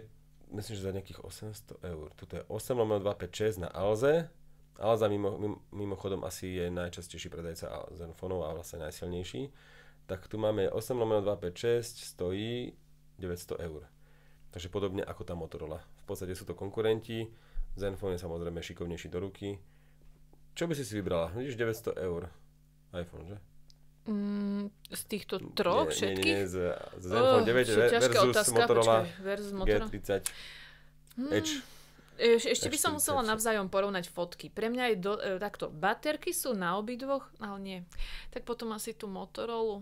myslím, že za nejakých 800 eur. Tuto je 8 lomeno 256 na Alze. Alza mimo, mimo, mimochodom asi je najčastejší predajca Zenfonov a vlastne najsilnejší. Tak tu máme 8 lomeno 256, stojí 900 eur. Takže podobne ako tá Motorola. V podstate sú to konkurenti, Zenfone je samozrejme šikovnejší do ruky. Čo by si si vybrala? Vidíš 900 eur iPhone, že? Mm, z týchto troch nie, všetkých? Nie, nie, z, z oh, 9 versus otázka, Motorola, versus G30 hmm. Edge. Eš, ešte Edge by som musela 30. navzájom porovnať fotky. Pre mňa je do, e, takto, baterky sú na obidvoch, ale nie. Tak potom asi tú Motorola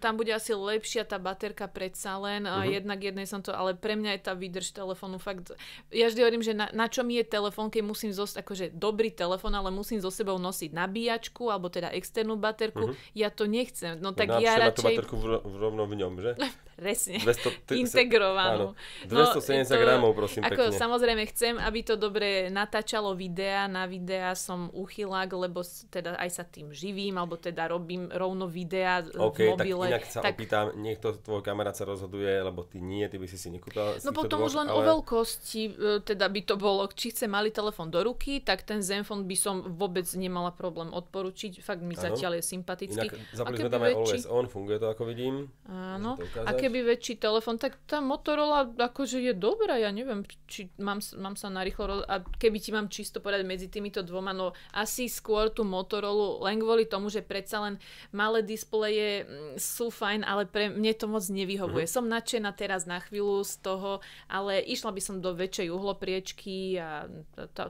tam bude asi lepšia tá baterka predsa len. Uh-huh. Jednak jednej som to, ale pre mňa je tá výdrž telefónu fakt... Ja vždy hovorím, že na, na čom je telefón, keď musím zostať, akože dobrý telefón, ale musím so sebou nosiť nabíjačku, alebo teda externú baterku. Uh-huh. Ja to nechcem. No tak no, ja radšej... tú baterku v, rovno v ňom, že? presne, 200, integrovanú. Áno, 270 no, gramov, prosím ako, pekne. Samozrejme, chcem, aby to dobre natáčalo videa, na videa som uchylák, lebo teda aj sa tým živím, alebo teda robím rovno videa okay, v mobile. tak inak sa tak... opýtam, niekto tvoj kamarát sa rozhoduje, lebo ty nie, ty by si si nekúpil. No potom už len ale... o veľkosti, e, teda by to bolo, či chce malý telefon do ruky, tak ten Zenfone by som vôbec nemala problém odporučiť, fakt mi ano. zatiaľ je sympatický. Inak zapli sme tam aj On, funguje to ako vidím. Áno, a keby väčší telefón, tak tá Motorola akože je dobrá, ja neviem, či mám, mám sa narýchlo, a keby ti mám čisto povedať medzi týmito dvoma, no asi skôr tú Motorola len kvôli tomu, že predsa len malé displeje mm, sú fajn, ale pre mne to moc nevyhovuje. Mm-hmm. Som nadšená teraz na chvíľu z toho, ale išla by som do väčšej uhlopriečky a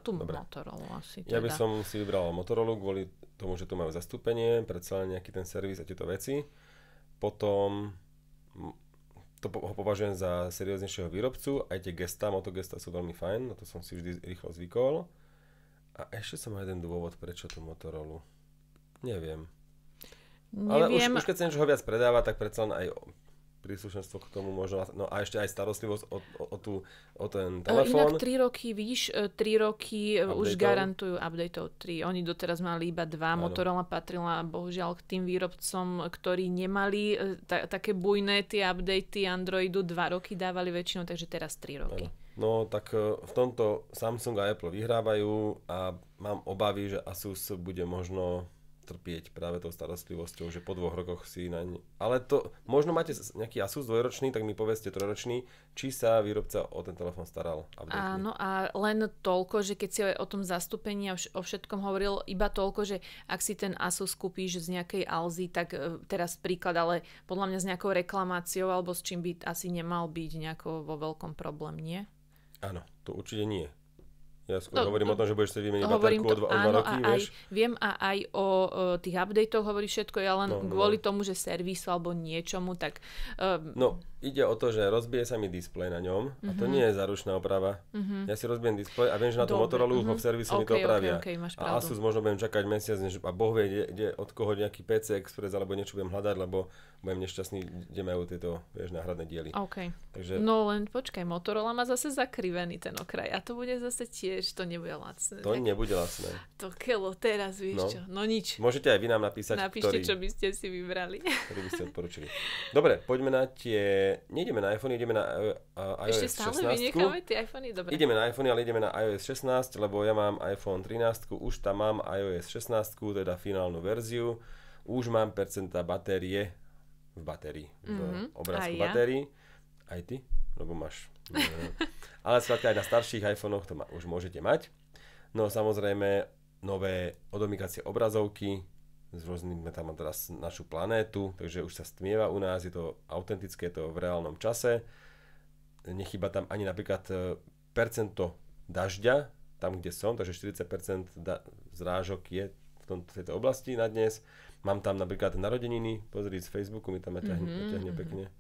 tú Motorola asi. Ja by teda. som si vybral Motorola kvôli tomu, že tu máme zastúpenie, predsa len nejaký ten servis a tieto veci. Potom to po, ho považujem za serióznejšieho výrobcu, aj tie gesta, motogesta sú veľmi fajn, na no to som si vždy rýchlo zvykol. A ešte som mal jeden dôvod, prečo tú Motorola. Neviem. Neviem. Ale už, už keď sa niečoho viac predáva, tak predsa len aj príslušenstvo k tomu možno, no a ešte aj starostlivosť o, o, o, tú, o ten telefón. inak 3 roky, vidíš, 3 e, roky e, updateov. už garantujú od 3. Oni doteraz mali iba 2, ano. Motorola patrila bohužiaľ k tým výrobcom, ktorí nemali e, ta, také bujné tie updaty Androidu, 2 roky dávali väčšinou, takže teraz 3 roky. Ano. No tak v tomto Samsung a Apple vyhrávajú a mám obavy, že Asus bude možno trpieť práve tou starostlivosťou, že po dvoch rokoch si na ne... Ale to, možno máte nejaký Asus dvojročný, tak mi povedzte trojročný, či sa výrobca o ten telefón staral. update Áno a len toľko, že keď si o tom zastúpení a o všetkom hovoril, iba toľko, že ak si ten Asus kúpíš z nejakej Alzy, tak e, teraz príklad, ale podľa mňa s nejakou reklamáciou alebo s čím by asi nemal byť nejako vo veľkom problém, nie? Áno, to určite nie. Ja skôr no, hovorím no, o tom, že budeš si vymeniť baterku o dva, áno, o dva roky, a vieš? Aj, viem a aj o, o tých updatech hovorí všetko, ja len no, no, no. kvôli no. tomu, že servisu alebo niečomu, tak... Um, no, ide o to, že rozbije sa mi displej na ňom mm-hmm. a to mhm. nie je zaručná oprava. Mm-hmm. Ja si rozbijem displej a viem, že na tú Motorola mm-hmm. v servise okay, mi to opravia. Okay, okay, máš a Asus možno budem čakať mesiac, než, a Boh vie, kde, od koho nejaký PC Express alebo niečo budem hľadať, lebo budem nešťastný, kde majú tieto vieš, náhradné diely. Okay. Takže... No len počkaj, Motorola má zase zakrivený ten okraj a to bude zase tiež, to nebude lacné. To tak... nebude lacné. To kelo, teraz vieš no. čo, no nič. Môžete aj vy nám napísať, Napíšte, ktorý... čo by ste si vybrali. Ktorý by ste odporučili. Dobre, poďme na tie nejdeme na iPhone, ideme na uh, iOS Ešte stále 16. vynecháme tie iPhony? Dobre. Ideme na iPhone, ale ideme na iOS 16, lebo ja mám iPhone 13, už tam mám iOS 16, teda finálnu verziu. Už mám percenta batérie v batérii, v mm-hmm. obrázku aj ja. batérii. Aj ty, lebo máš. E, ale skladka aj na starších iPhonech to ma, už môžete mať. No samozrejme, nové odomykacie obrazovky, zrozumíme tam teraz našu planétu, takže už sa stmieva u nás, je to autentické, je to v reálnom čase. Nechýba tam ani napríklad e, percento dažďa, tam kde som, takže 40% da- zrážok je v tom, tejto oblasti na dnes. Mám tam napríklad narodeniny, pozri z Facebooku mi tam naťahne, mm-hmm. Mhm, pekne.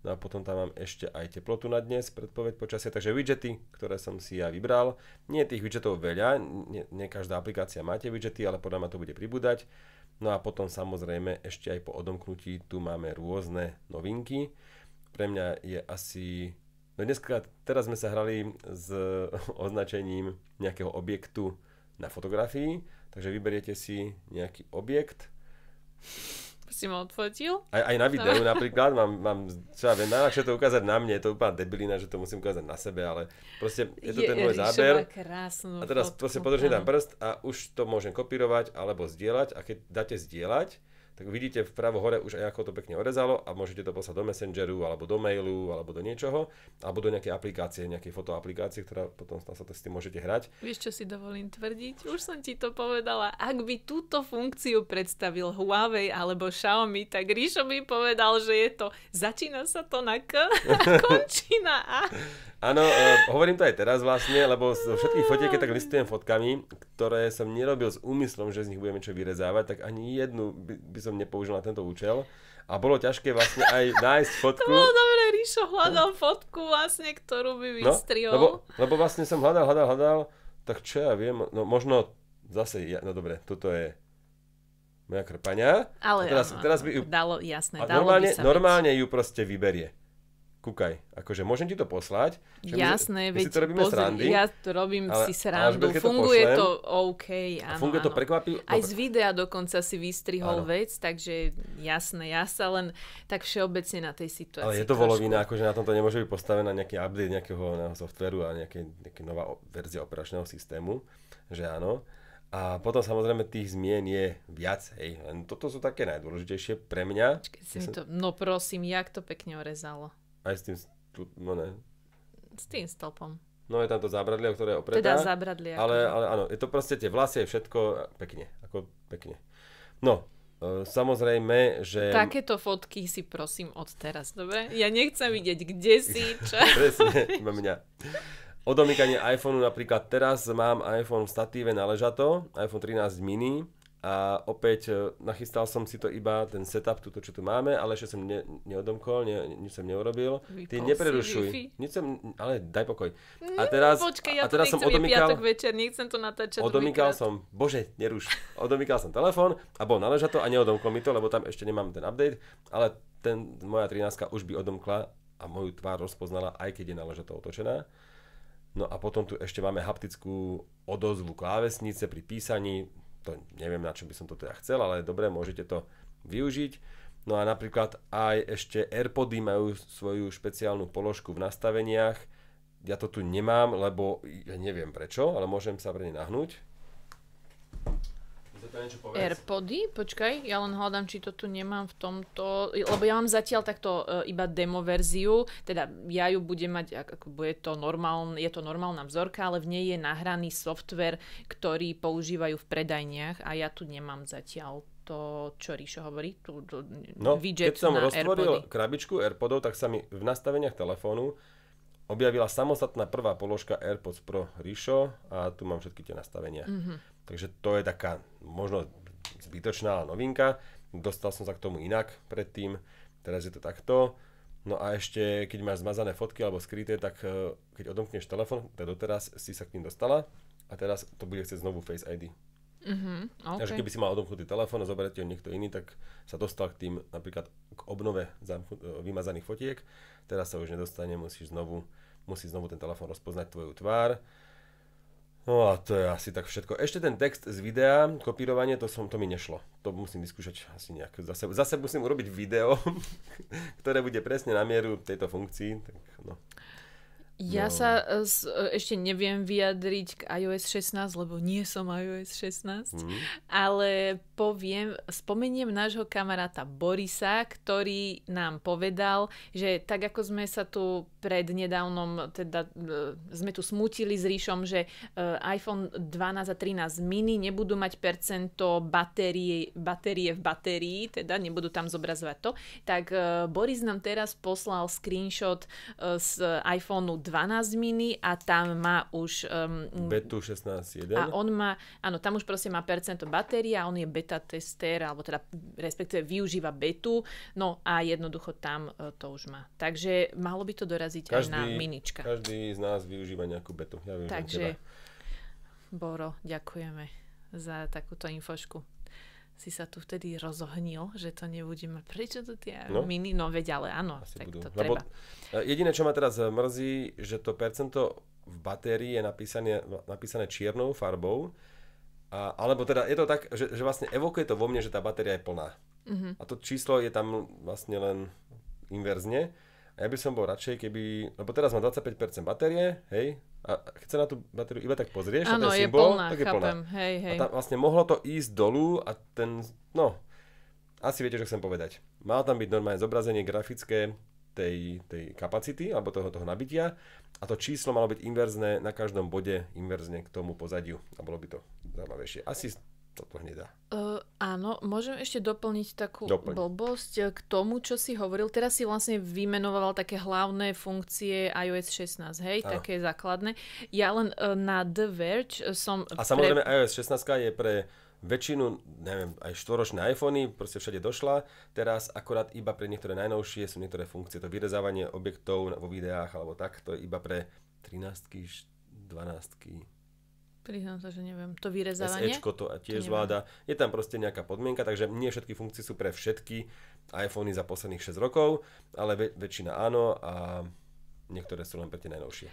No a potom tam mám ešte aj teplotu na dnes, predpoveď počasia, takže widgety, ktoré som si ja vybral. Nie je tých widgetov veľa, nie, nie každá aplikácia má tie widgety, ale podľa ma to bude pribúdať. No a potom samozrejme ešte aj po odomknutí tu máme rôzne novinky. Pre mňa je asi... No dneska, teraz sme sa hrali s označením nejakého objektu na fotografii, takže vyberiete si nejaký objekt si ma odfotil. Aj, aj na videu no. napríklad, mám, mám čo ja viem, to ukázať na mne, je to úplne debilina, že to musím ukázať na sebe, ale proste je to je, ten môj záber. A teraz fotku, proste podržím tam prst a už to môžem kopírovať alebo zdieľať a keď dáte zdieľať, tak vidíte vpravo hore už aj ako to pekne orezalo a môžete to poslať do Messengeru, alebo do mailu, alebo do niečoho, alebo do nejakej aplikácie, nejakej fotoaplikácie, ktorá potom sa to s tým môžete hrať. Vieš, čo si dovolím tvrdiť? Už som ti to povedala. Ak by túto funkciu predstavil Huawei alebo Xiaomi, tak Ríšo by povedal, že je to začína sa to na K a končí na A. Áno, uh, hovorím to aj teraz vlastne, lebo zo všetkých fotiek, tak listujem fotkami, ktoré som nerobil s úmyslom, že z nich budeme čo vyrezávať, tak ani jednu by, by som nepoužil na tento účel. A bolo ťažké vlastne aj nájsť fotku. to bolo dobré, Ríšo hľadal fotku vlastne, ktorú by no, vystrihol. No, lebo, lebo vlastne som hľadal, hľadal, hľadal, tak čo ja viem, no možno zase, ja, no dobre, toto je moja krpania. Ale teraz, áno, teraz by ju, dalo, jasné, dalo normálne, by sa normálne byť. ju proste vyberie kúkaj, akože môžem ti to poslať. Jasné, my, veď si to robíme pozri, srandy, ja to robím ale, si srandu, ale funguje to, pošlem, to OK, áno, a Funguje áno. to prekvapivo. Aj z videa dokonca si vystrihol áno. vec, takže jasné, ja sa len tak všeobecne na tej situácii. Ale je to volovina, akože na tomto nemôže byť postavená nejaký update nejakého softveru a nejaké, nejaká nová verzia operačného systému, že áno. A potom samozrejme tých zmien je viac, hej. Len toto sú také najdôležitejšie pre mňa. Čakaj, si ja som... to, no prosím, jak to pekne orezalo. Aj s tým, no ne. S tým stopom. No je tam to zábradlie, ktoré je opretá. Teda zábradlie. Ale, akože. ale áno, je to proste tie vlasy, je všetko pekne, ako pekne. No, e, samozrejme, že... Takéto fotky si prosím od teraz, dobre? Ja nechcem vidieť, kde si, čo... Presne, iba mňa. Odomykanie iPhoneu napríklad teraz mám iPhone v statíve na ležato, iPhone 13 mini, a opäť e, nachystal som si to iba, ten setup, túto, čo tu máme, ale ešte som ne, neodomkol, ne, nič som neurobil. Vypol Ty neprerušuj. Nič som, ale daj pokoj. A teraz, Počkej, ja a teraz som odomykal, večer, nechcem to natáčať. Odomykal som, bože, neruš. Odomykal som telefón a bol naleža to a neodomkol mi to, lebo tam ešte nemám ten update, ale ten, moja 13 už by odomkla a moju tvár rozpoznala, aj keď je to otočená. No a potom tu ešte máme haptickú odozvu klávesnice pri písaní, to neviem, na čo by som to teda chcel, ale dobre, môžete to využiť. No a napríklad aj ešte AirPody majú svoju špeciálnu položku v nastaveniach. Ja to tu nemám, lebo ja neviem prečo, ale môžem sa pre ne nahnúť. Airpody? Počkaj, ja len hľadám, či to tu nemám v tomto, lebo ja mám zatiaľ takto e, iba demo verziu, teda ja ju budem mať, ako bude to normálne, je to normálna vzorka, ale v nej je nahraný software, ktorý používajú v predajniach a ja tu nemám zatiaľ to, čo Ríšo hovorí, tu no, widget keď som na roztvoril Airpody. krabičku AirPodov, tak sa mi v nastaveniach telefónu objavila samostatná prvá položka AirPods Pro Ríšo a tu mám všetky tie nastavenia. Mm-hmm Takže to je taká možno zbytočná novinka. Dostal som sa k tomu inak predtým, teraz je to takto. No a ešte, keď máš zmazané fotky alebo skryté, tak e, keď odomkneš telefon, tak teda doteraz si sa k ním dostala a teraz to bude chcieť znovu Face ID. Mm-hmm, okay. Takže keby si mal odomknutý telefón a zoberie ho niekto iný, tak sa dostal k tým napríklad k obnove e, vymazaných fotiek. Teraz sa už nedostane, musíš znovu, musí znovu ten telefón rozpoznať tvoju tvár No a to je asi tak všetko. Ešte ten text z videa, kopírovanie, to, som, to mi nešlo. To musím vyskúšať asi nejak. Zase, zase musím urobiť video, ktoré bude presne na mieru tejto funkcii. Tak, no. Ja no. sa z, e, e, ešte neviem vyjadriť k iOS 16, lebo nie som iOS 16, mm. ale poviem, spomeniem nášho kamaráta Borisa, ktorý nám povedal, že tak ako sme sa tu pred nedávnom, teda e, sme tu smutili s Ríšom, že iPhone 12 a 13 mini nebudú mať percento batérie, batérie v batérii, teda nebudú tam zobrazovať to, tak Boris nám teraz poslal screenshot z iPhoneu 12 mini a tam má už... Um, betu 16.1. A on má, áno, tam už proste má percento batéria, on je beta tester, alebo teda respektíve využíva betu, no a jednoducho tam uh, to už má. Takže malo by to doraziť každý, aj na minička. Každý z nás využíva nejakú betu. Ja Takže, Takže, Boro, ďakujeme za takúto infošku si sa tu vtedy rozohnil, že to nebudeme. Prečo to tie no. miny, No veď, ale áno, Asi tak budú. to treba. Lebo jediné, čo ma teraz mrzí, že to percento v batérii je napísané, no, napísané čiernou farbou, a, alebo teda je to tak, že, že vlastne evokuje to vo mne, že tá batéria je plná. Uh-huh. A to číslo je tam vlastne len inverzne. A ja by som bol radšej, keby... Lebo teraz mám 25% batérie, hej, a keď sa na tú batériu iba tak pozrieš, ano, na ten symbol, je plná, tak je chápem. plná. Hej, hej. A tam vlastne mohlo to ísť dolu a ten, no, asi viete, čo chcem povedať. Malo tam byť normálne zobrazenie grafické tej, tej kapacity alebo toho, toho nabitia a to číslo malo byť inverzné na každom bode inverzne k tomu pozadiu a bolo by to zaujímavejšie. Asi toto hnedá. Uh, áno, môžem ešte doplniť takú Doplň. blbosť e, k tomu, čo si hovoril. Teraz si vlastne vymenoval také hlavné funkcie iOS 16, hej, ano. také základné. Ja len uh, na The Verge e, som... A samozrejme pre... iOS 16 je pre väčšinu, neviem, aj štvoročné iPhony, proste všade došla. Teraz akorát iba pre niektoré najnovšie sú niektoré funkcie. To vyrezávanie objektov vo videách alebo tak, to je iba pre 13 12 Priznám sa, že neviem. To vyrezávanie? SEčko to tiež to zvláda. Je tam proste nejaká podmienka, takže nie všetky funkcie sú pre všetky iPhony za posledných 6 rokov, ale väčšina áno a niektoré sú len pre tie najnovšie.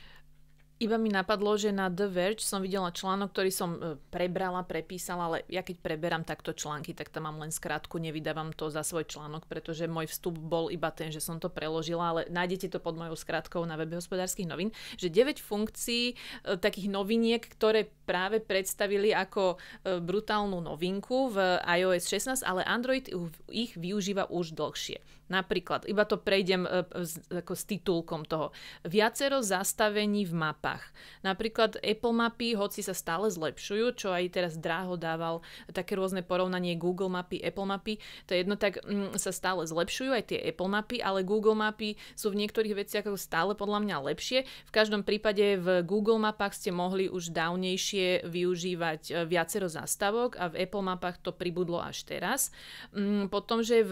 Iba mi napadlo, že na The Verge som videla článok, ktorý som e, prebrala, prepísala, ale ja keď preberám takto články, tak tam mám len skrátku, nevydávam to za svoj článok, pretože môj vstup bol iba ten, že som to preložila, ale nájdete to pod mojou skrátkou na webe hospodárskych novín, že 9 funkcií e, takých noviniek, ktoré práve predstavili ako e, brutálnu novinku v iOS 16, ale Android ich využíva už dlhšie. Napríklad, iba to prejdem s, e, e, ako s titulkom toho. Viacero zastavení v mapách. Napríklad Apple mapy, hoci sa stále zlepšujú, čo aj teraz dráho dával také rôzne porovnanie Google mapy, Apple mapy, to je jedno, tak m, mm, sa stále zlepšujú aj tie Apple mapy, ale Google mapy sú v niektorých veciach stále podľa mňa lepšie. V každom prípade v Google mapách ste mohli už dávnejšie využívať e, viacero zastavok a v Apple mapách to pribudlo až teraz. M, mm, potom, že v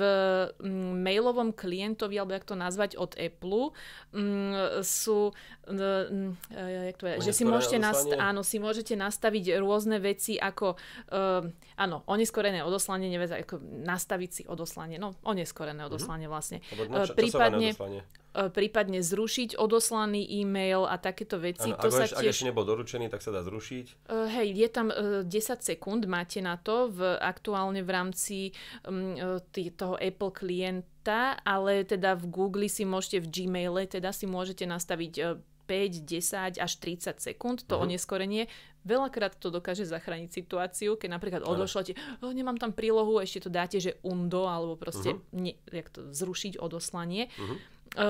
mm, mail mailovom klientovi, alebo jak to nazvať, od Apple, m, mm, sú, m, e, jak to je, že si môžete, nast- áno, si môžete nastaviť rôzne veci ako, uh, áno, oneskorené odoslanie, neviem, ako nastaviť si odoslanie, no oneskorené mhm. odoslanie vlastne. E, prípadne, odoslanie. E, prípadne zrušiť odoslaný e-mail a takéto veci. Ano, to ak, sa tiež... ak ešte nebol doručený, tak sa dá zrušiť. Uh, hej, je tam uh, e, 10 sekúnd, máte na to v, aktuálne v rámci um, tý, toho Apple klienta, ale teda v Google si môžete, v Gmaile teda si môžete nastaviť uh, 5, 10 až 30 sekúnd, to uh-huh. oneskorenie, veľakrát to dokáže zachrániť situáciu, keď napríklad odošlete, oh, nemám tam prílohu, ešte to dáte, že undo, alebo proste uh-huh. ne, jak to, zrušiť odoslanie. Uh-huh. Uh,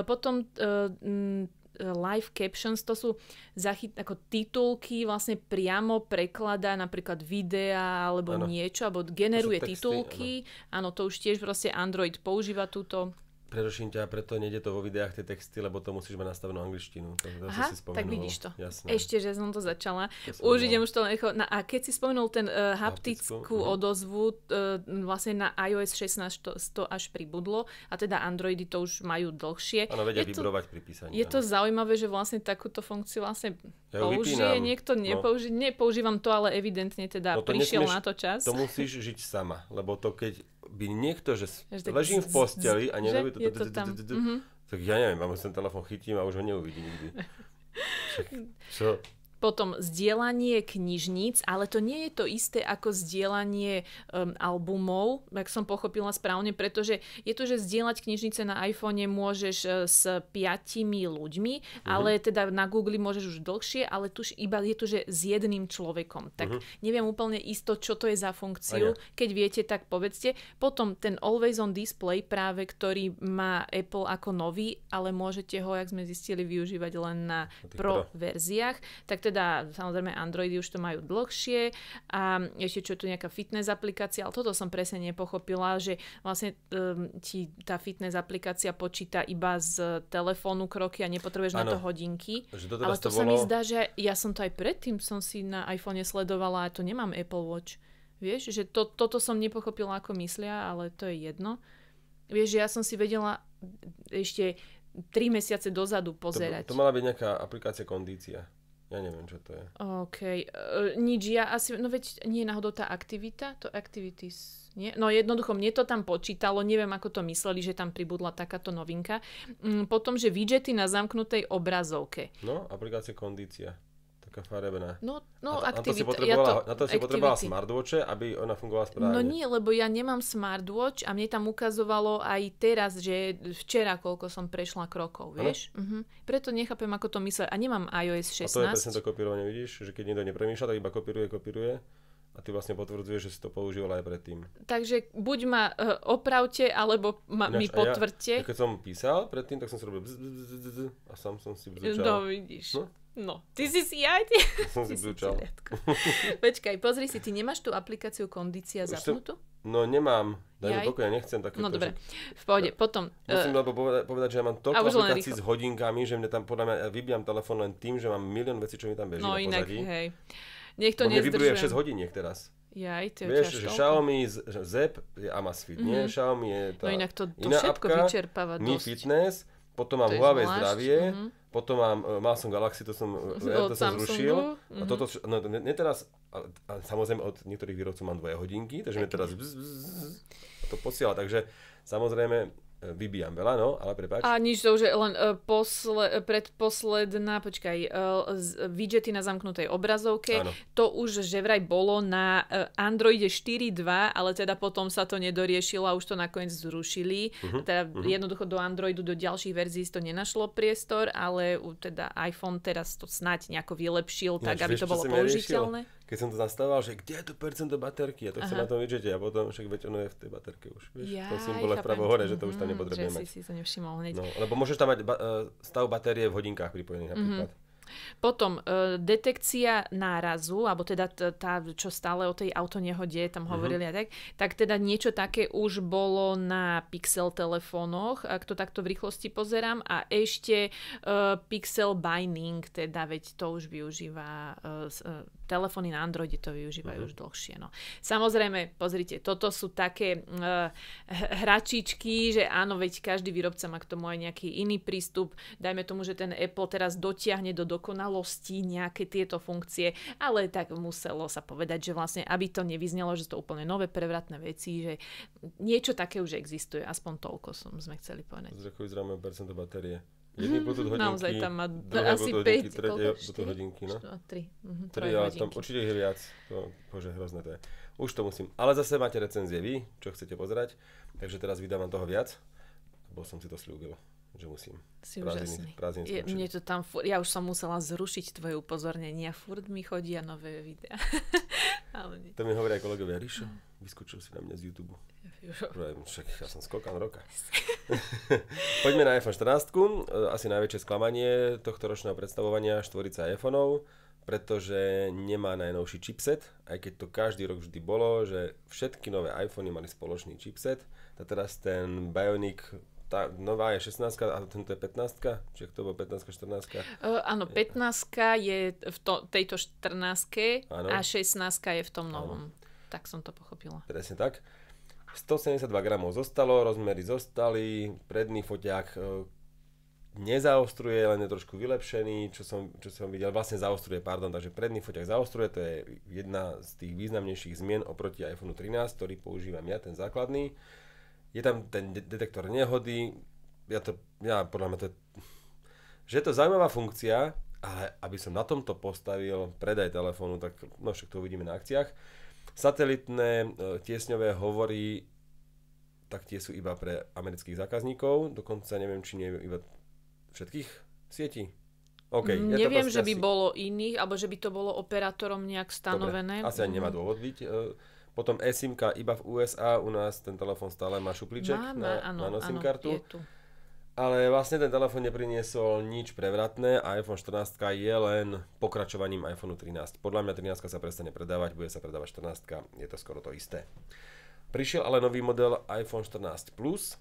potom uh, live captions, to sú zachy- ako titulky, vlastne priamo prekladá napríklad videa alebo ano. niečo, alebo generuje texty, titulky. Áno, to už tiež proste Android používa túto Preruším ťa, preto nejde to vo videách tie texty, lebo to musíš mať nastavenú angličtinu. To, to Aha, si spomenul. tak vidíš to. Jasné. Ešte, že som to začala. To už idem už to lecho. Na, a keď si spomenul ten uh, haptickú, uh-huh. odozvu, uh, vlastne na iOS 16 to, to až pribudlo a teda Androidy to už majú dlhšie. Áno, vedia je vybrovať to, pri písaní. Je to zaujímavé, že vlastne takúto funkciu vlastne ja použije, vypínam. niekto nepoužíva. No. Nepoužívam to, ale evidentne teda no to prišiel nesmieš, na to čas. To musíš žiť sama, lebo to keď by niekto, že, že ležím v posteli a nerobí to, mhm. tak ja neviem, mám ten telefon chytím a už ho neuvidím nikdy. Čo? Potom zdieľanie knižníc, ale to nie je to isté ako zdieľanie um, albumov, ak som pochopila správne, pretože je to, že zdieľať knižnice na iPhone môžeš e, s piatimi ľuďmi, mhm. ale teda na Google môžeš už dlhšie, ale tuž iba je to, že s jedným človekom. Tak mhm. neviem úplne isto, čo to je za funkciu. Keď viete, tak povedzte. Potom ten Always on Display práve, ktorý má Apple ako nový, ale môžete ho, jak sme zistili, využívať len na Pro, Pro verziách. Tak teda teda samozrejme Androidy už to majú dlhšie a ešte čo je tu nejaká fitness aplikácia, ale toto som presne nepochopila, že vlastne ehm, ti tá fitness aplikácia počíta iba z telefónu kroky a nepotrebuješ ano. na to hodinky. To teda ale to, to bolo... sa mi zdá, že ja som to aj predtým som si na iPhone sledovala a to nemám Apple Watch. Vieš, že to, toto som nepochopila, ako myslia, ale to je jedno. Vieš, že ja som si vedela ešte 3 mesiace dozadu pozerať. To, to mala byť nejaká aplikácia kondícia. Ja neviem, čo to je. OK. Uh, nič, ja asi, no veď nie je náhodou tá aktivita, to activities, nie? No jednoducho, mne to tam počítalo, neviem, ako to mysleli, že tam pribudla takáto novinka. Mm, potom, že widgety na zamknutej obrazovke. No, aplikácia kondícia. Taká farebná. No, no a to, aktivita. Na to si potrebovala, ja to, na to si potrebovala smartwatch, aby ona fungovala správne. No nie, lebo ja nemám smartwatch a mne tam ukazovalo aj teraz, že včera koľko som prešla krokov, vieš? Mhm. Preto nechápem, ako to myslia. A nemám iOS 16. A to je presne to kopírovanie, vidíš? Že keď niekto nepremýšľa, tak iba kopíruje, kopíruje. A ty vlastne potvrdzuješ, že si to používal aj predtým. Takže buď ma uh, opravte, alebo ma, Ináč, mi potvrďte. Ja, keď som písal predtým, tak som si robil bzz, bzz, bzz, bzz, a sám som si bzučal. No vidíš. No? No, ty si si aj ty. Počkaj, pozri si, ty nemáš tú aplikáciu kondícia Už zapnutú? Som... No nemám, daj mi pokoj, ja nechcem takéto. No dobre, v pohode, ja, potom... E, musím uh, lebo povedať, povedať, že ja mám toľko aplikácií s hodinkami, že mne tam podľa mňa, ja vybijam telefón len tým, že mám milión vecí, čo mi tam beží No inak, pozadí. hej. Nech to Lebo nezdržujem. 6 hodiniek teraz. Jaj, to je Vieš, že Xiaomi Zep je Amazfit, mm-hmm. nie? Mhm. Xiaomi je no tá No inak to, to všetko apka, vyčerpáva dosť. Mi Fitness, potom mám Huawei zvlášť. zdravie, mm-hmm. potom mám, e, mal som Galaxy, to som, e, ja to som zrušil. Mm-hmm. A mhm. toto, no, ne, ne teraz, a, a samozrejme od niektorých výrobcov mám dve hodinky, takže mi teraz bzz, bzz, bzz, to posiela, takže samozrejme E, vybijam veľa, no, ale prepáč. A nič to už je len uh, posle, e, predposledná, počkaj, uh, widgety na zamknutej obrazovke. Áno. To už že vraj bolo na uh, Androide 4.2, ale teda potom sa to nedoriešilo a už to nakoniec zrušili. Uh-huh, teda uh-huh. jednoducho do Androidu, do ďalších verzií to nenašlo priestor, ale uh, teda iPhone teraz to snáď nejako vylepšil, no, Ináč, tak aby vieš, to bolo použiteľné keď som to zastával, že kde je to percento baterky, ja to Aha. chcem na tom vidžete a potom však veď ono je v tej baterke už, vieš, ja, v tom symbole pravo hore, že to už tam mhm, nepotrebujeme. že si si to nevšimol hneď. No, lebo môžeš tam mať ba- e, stav batérie v hodinkách pripojených mhm. napríklad. Mm-hmm. Potom uh, detekcia nárazu, alebo teda tá, čo stále o tej autonehode tam mhm. hovorili uh-huh. a tak, tak teda niečo také už bolo na Pixel telefónoch, ak to takto v rýchlosti pozerám. A ešte uh, Pixel Binding, teda veď to už využíva, uh, telefóny na Androide to využívajú uh-huh. už dlhšie. No. Samozrejme, pozrite, toto sú také uh, hračičky, že áno, veď každý výrobca má k tomu aj nejaký iný prístup. Dajme tomu, že ten Apple teraz dotiahne do dokonalosti nejaké tieto funkcie, ale tak muselo sa povedať, že vlastne, aby to nevyznelo, že to úplne nové prevratné veci, že niečo také už existuje, aspoň toľko som sme chceli povedať. Zrechuj zrejme percento batérie. Jedný mhm, Bluetooth hodinky, Naozaj tam má druhé asi hodinky, 5, tretie Bluetooth hodinky, no. 4, 3, 3 ale tam určite ich je viac. To, bože, hrozné to je. Už to musím. Ale zase máte recenzie vy, čo chcete pozerať, takže teraz vydávam toho viac, lebo som si to slúbil že musím. Si prázdniny, úžasný. Prázdniny je, mne to tam fur, ja už som musela zrušiť tvoje upozornenia, furt mi chodia nové videá. Ale nie. To mi aj kolegovia, Ríšo, vyskúčil si na mňa z YouTube. Však ja som skokan roka. Poďme na iPhone 14. E, asi najväčšie sklamanie tohto ročného predstavovania štvorica iPhone, pretože nemá najnovší chipset, aj keď to každý rok vždy bolo, že všetky nové iPhony mali spoločný chipset a teraz ten Bionic tá nová je 16 a tento je 15 Čiže to bolo 15 14 uh, Áno, 15 je v to, tejto 14 ano. a 16 je v tom novom. Ano. Tak som to pochopila. Presne tak. 172 gramov zostalo, rozmery zostali, predný foťák nezaostruje, len je trošku vylepšený, čo som, čo som videl, vlastne zaostruje, pardon, takže predný foťák zaostruje, to je jedna z tých významnejších zmien oproti iPhone 13, ktorý používam ja, ten základný je tam ten de- detektor nehody, ja to, ja podľa mňa to je, že je to zaujímavá funkcia, ale aby som na tomto postavil predaj telefónu, tak no však to uvidíme na akciách. Satelitné e, tiesňové hovory, tak tie sú iba pre amerických zákazníkov, dokonca neviem, či nie iba všetkých sietí. Okay, ja neviem, že by bolo iných, alebo že by to bolo operátorom nejak stanovené. Dobre, asi ani nemá mhm. dôvod byť. E, potom eSIMka iba v USA, u nás ten telefon stále má šupliček Máme, na, áno, na áno, kartu. tu. ale vlastne ten telefon nepriniesol nič prevratné a iPhone 14 je len pokračovaním iPhone 13. Podľa mňa 13 sa prestane predávať, bude sa predávať 14, je to skoro to isté. Prišiel ale nový model iPhone 14 Plus,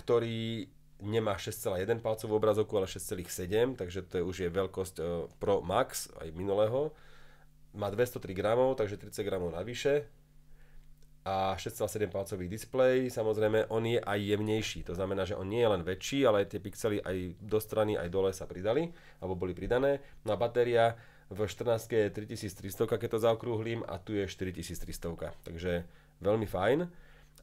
ktorý nemá 6,1 palcovú obrazovku, ale 6,7, takže to už je veľkosť e, Pro Max, aj minulého. Má 203 gramov, takže 30 gramov navyše, a 6,7 palcový displej. Samozrejme, on je aj jemnejší. To znamená, že on nie je len väčší, ale tie pixely aj do strany, aj dole sa pridali, alebo boli pridané. No a batéria v 14 je 3300, keď to zaokrúhlim, a tu je 4300. Takže veľmi fajn.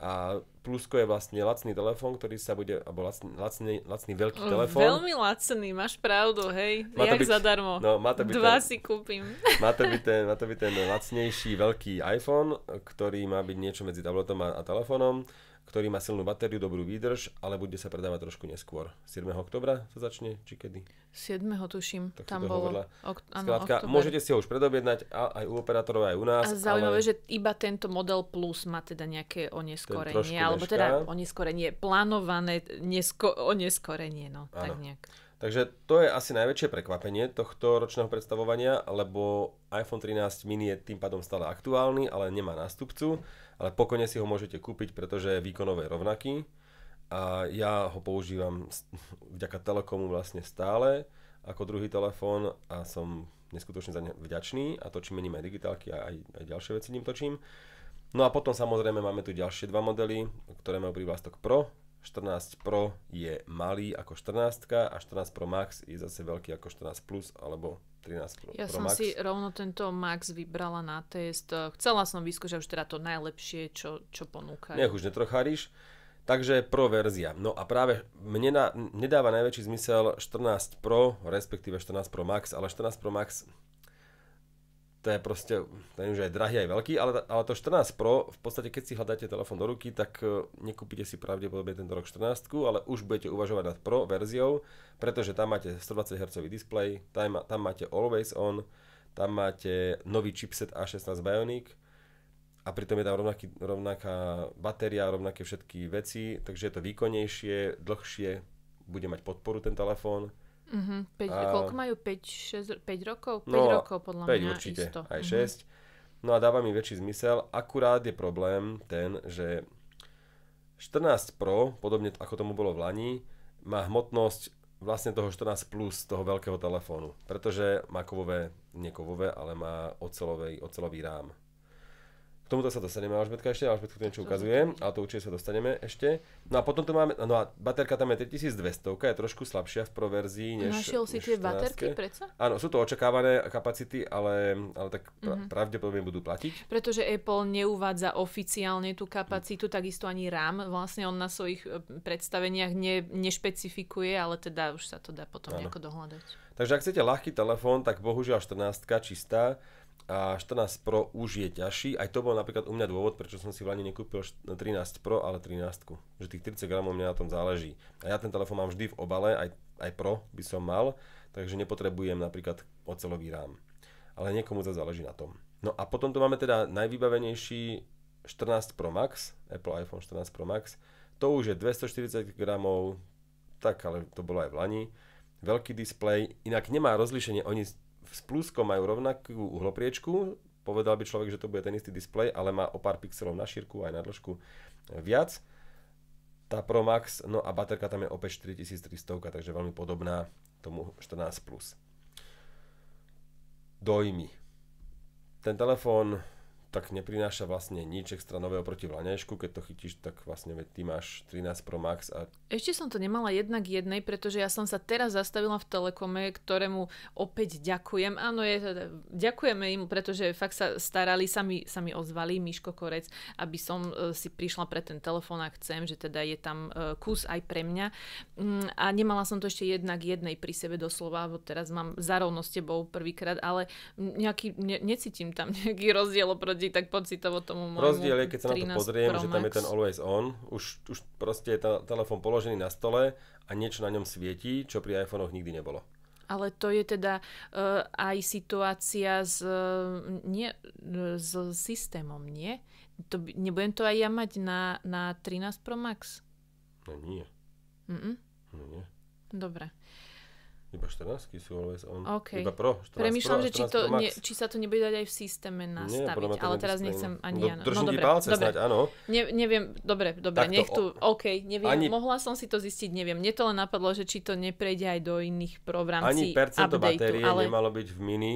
A plusko je vlastne lacný telefón, ktorý sa bude, alebo lacný, lacný, lacný veľký mm, telefón. Veľmi lacný, máš pravdu, hej, má jak byť, zadarmo. No, má to byť Dva ten, si kúpim. Má to, byť ten, má to byť ten lacnejší veľký iPhone, ktorý má byť niečo medzi tabletom a, a telefónom ktorý má silnú batériu, dobrú výdrž, ale bude sa predávať trošku neskôr. 7. oktobra sa začne, či kedy? 7. tuším, tak tam bolo. Ok- ano, Skladka, môžete si ho už predobjednať aj u operátorov, aj u nás. A zaujímavé, ale... že iba tento model plus má teda nejaké oneskorenie, alebo teda oneskorenie, plánované nesko- oneskorenie, no, ano. tak nejak. Takže to je asi najväčšie prekvapenie tohto ročného predstavovania, lebo iPhone 13 mini je tým pádom stále aktuálny, ale nemá nástupcu, ale pokojne si ho môžete kúpiť, pretože je výkonové rovnaký a ja ho používam vďaka Telekomu vlastne stále ako druhý telefón a som neskutočne za ne vďačný a točím mením aj digitálky a aj, aj ďalšie veci ním točím. No a potom samozrejme máme tu ďalšie dva modely, ktoré majú privlastok Pro, 14 Pro je malý ako 14 a 14 Pro Max je zase veľký ako 14 Plus alebo 13 Pro, ja Pro som si rovno tento Max vybrala na test. Chcela som vyskúšať už teda to najlepšie, čo, čo ponúka. Nech už netrocháriš. Takže pro verzia. No a práve mne na, nedáva najväčší zmysel 14 Pro, respektíve 14 Pro Max, ale 14 Pro Max to je proste, ten už aj drahý aj veľký, ale, ale to 14 Pro, v podstate keď si hľadáte telefón do ruky, tak e, nekúpite si pravdepodobne tento rok 14, ale už budete uvažovať nad Pro verziou, pretože tam máte 120 Hz display, tam, tam máte Always On, tam máte nový chipset A16 Bionic, a pritom je tam rovnaký, rovnaká batéria, rovnaké všetky veci, takže je to výkonnejšie, dlhšie, bude mať podporu ten telefón Uh-huh. Mhm, Peť, a... Koľko majú? 5, rokov? 5 no, rokov podľa 5 mňa určite, isto. aj uh-huh. Mhm. 6. No a dáva mi väčší zmysel. Akurát je problém ten, že 14 Pro, podobne ako tomu bolo v Lani, má hmotnosť vlastne toho 14 plus, toho veľkého telefónu. Pretože má kovové, nie kovové, ale má ocelový, ocelový rám. K tomuto sa dostaneme Alžbetka ešte, Alžbetka to niečo ukazuje. ale to určite sa dostaneme ešte. No a potom tu máme, no a baterka tam je 3200, je trošku slabšia v proverzii než Našiel si tie baterky prečo? Áno, sú to očakávané kapacity, ale, ale tak pra, mm-hmm. pravdepodobne budú platiť. Pretože Apple neuvádza oficiálne tú kapacitu, mm. takisto ani RAM, vlastne on na svojich e, predstaveniach ne, nešpecifikuje, ale teda už sa to dá potom ano. nejako dohľadať. Takže ak chcete ľahký telefón, tak bohužiaľ 14 čistá, a 14 Pro už je ťažší. Aj to bol napríklad u mňa dôvod, prečo som si v Lani nekúpil 13 Pro, ale 13. Že tých 30 gramov mňa na tom záleží. A ja ten telefón mám vždy v obale, aj, aj Pro by som mal, takže nepotrebujem napríklad ocelový rám. Ale niekomu to záleží na tom. No a potom tu máme teda najvybavenejší 14 Pro Max, Apple iPhone 14 Pro Max. To už je 240 gramov, tak ale to bolo aj v Lani. Veľký displej, inak nemá rozlíšenie, oni s pluskom majú rovnakú uhlopriečku, povedal by človek, že to bude ten istý displej, ale má o pár pixelov na šírku aj na dĺžku viac. Tá Pro Max, no a baterka tam je opäť 4300, takže veľmi podobná tomu 14 Plus. Dojmy. Ten telefón tak neprináša vlastne nič extra nového proti vlaňajšku, keď to chytíš, tak vlastne ty máš 13 Pro Max a... Ešte som to nemala jednak jednej, pretože ja som sa teraz zastavila v Telekome, ktorému opäť ďakujem. Áno, je, ďakujeme im, pretože fakt sa starali, sami, sami ozvali Miško Korec, aby som e, si prišla pre ten telefón a chcem, že teda je tam e, kus aj pre mňa. Mm, a nemala som to ešte jednak jednej pri sebe doslova, bo teraz mám rovno s tebou prvýkrát, ale nejaký, ne, necítim tam nejaký rozdiel oproti jazdí, tak pocitovo tomu môjmu Rozdiel je, keď sa na to pozriem, že tam je ten always on, už, už proste je tá, telefón položený na stole a niečo na ňom svietí, čo pri iPhone nikdy nebolo. Ale to je teda uh, aj situácia s, uh, nie, s systémom, nie? To, nebudem to aj ja mať na, na 13 Pro Max? No nie. Mm-mm. No nie. Dobre. Iba 14 sú always on. Okay. Iba pro 14 Premýšľam, pro, že či, to, ne, či sa to nebude dať aj v systéme nastaviť, Nie, ale teraz nechcem ani Do, áno. No, no dobre, palce dobre. Snáď, áno. Ne, neviem, dobre, dobre, tak nech tu, OK, neviem, ani... mohla som si to zistiť, neviem. Mne to len napadlo, že či to neprejde aj do iných pro Ani percento updateu, batérie ale... nemalo byť v mini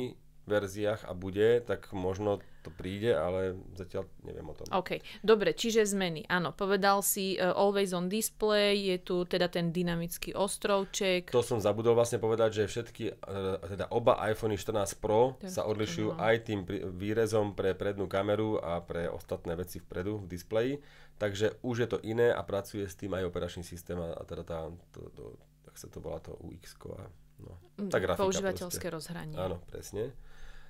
verziách a bude, tak možno to príde, ale zatiaľ neviem o tom. OK, dobre, čiže zmeny. Áno, povedal si uh, Always on Display, je tu teda ten dynamický ostrovček. To som zabudol vlastne povedať, že všetky, uh, teda oba iPhone 14 Pro tak, sa odlišujú no. aj tým výrezom pre prednú kameru a pre ostatné veci vpredu v displeji, takže už je to iné a pracuje s tým aj operačný systém a, a teda tá, to, to, tak sa to volá to UX-ko a no, mm, tá grafika Používateľské proste. rozhranie. Áno, presne.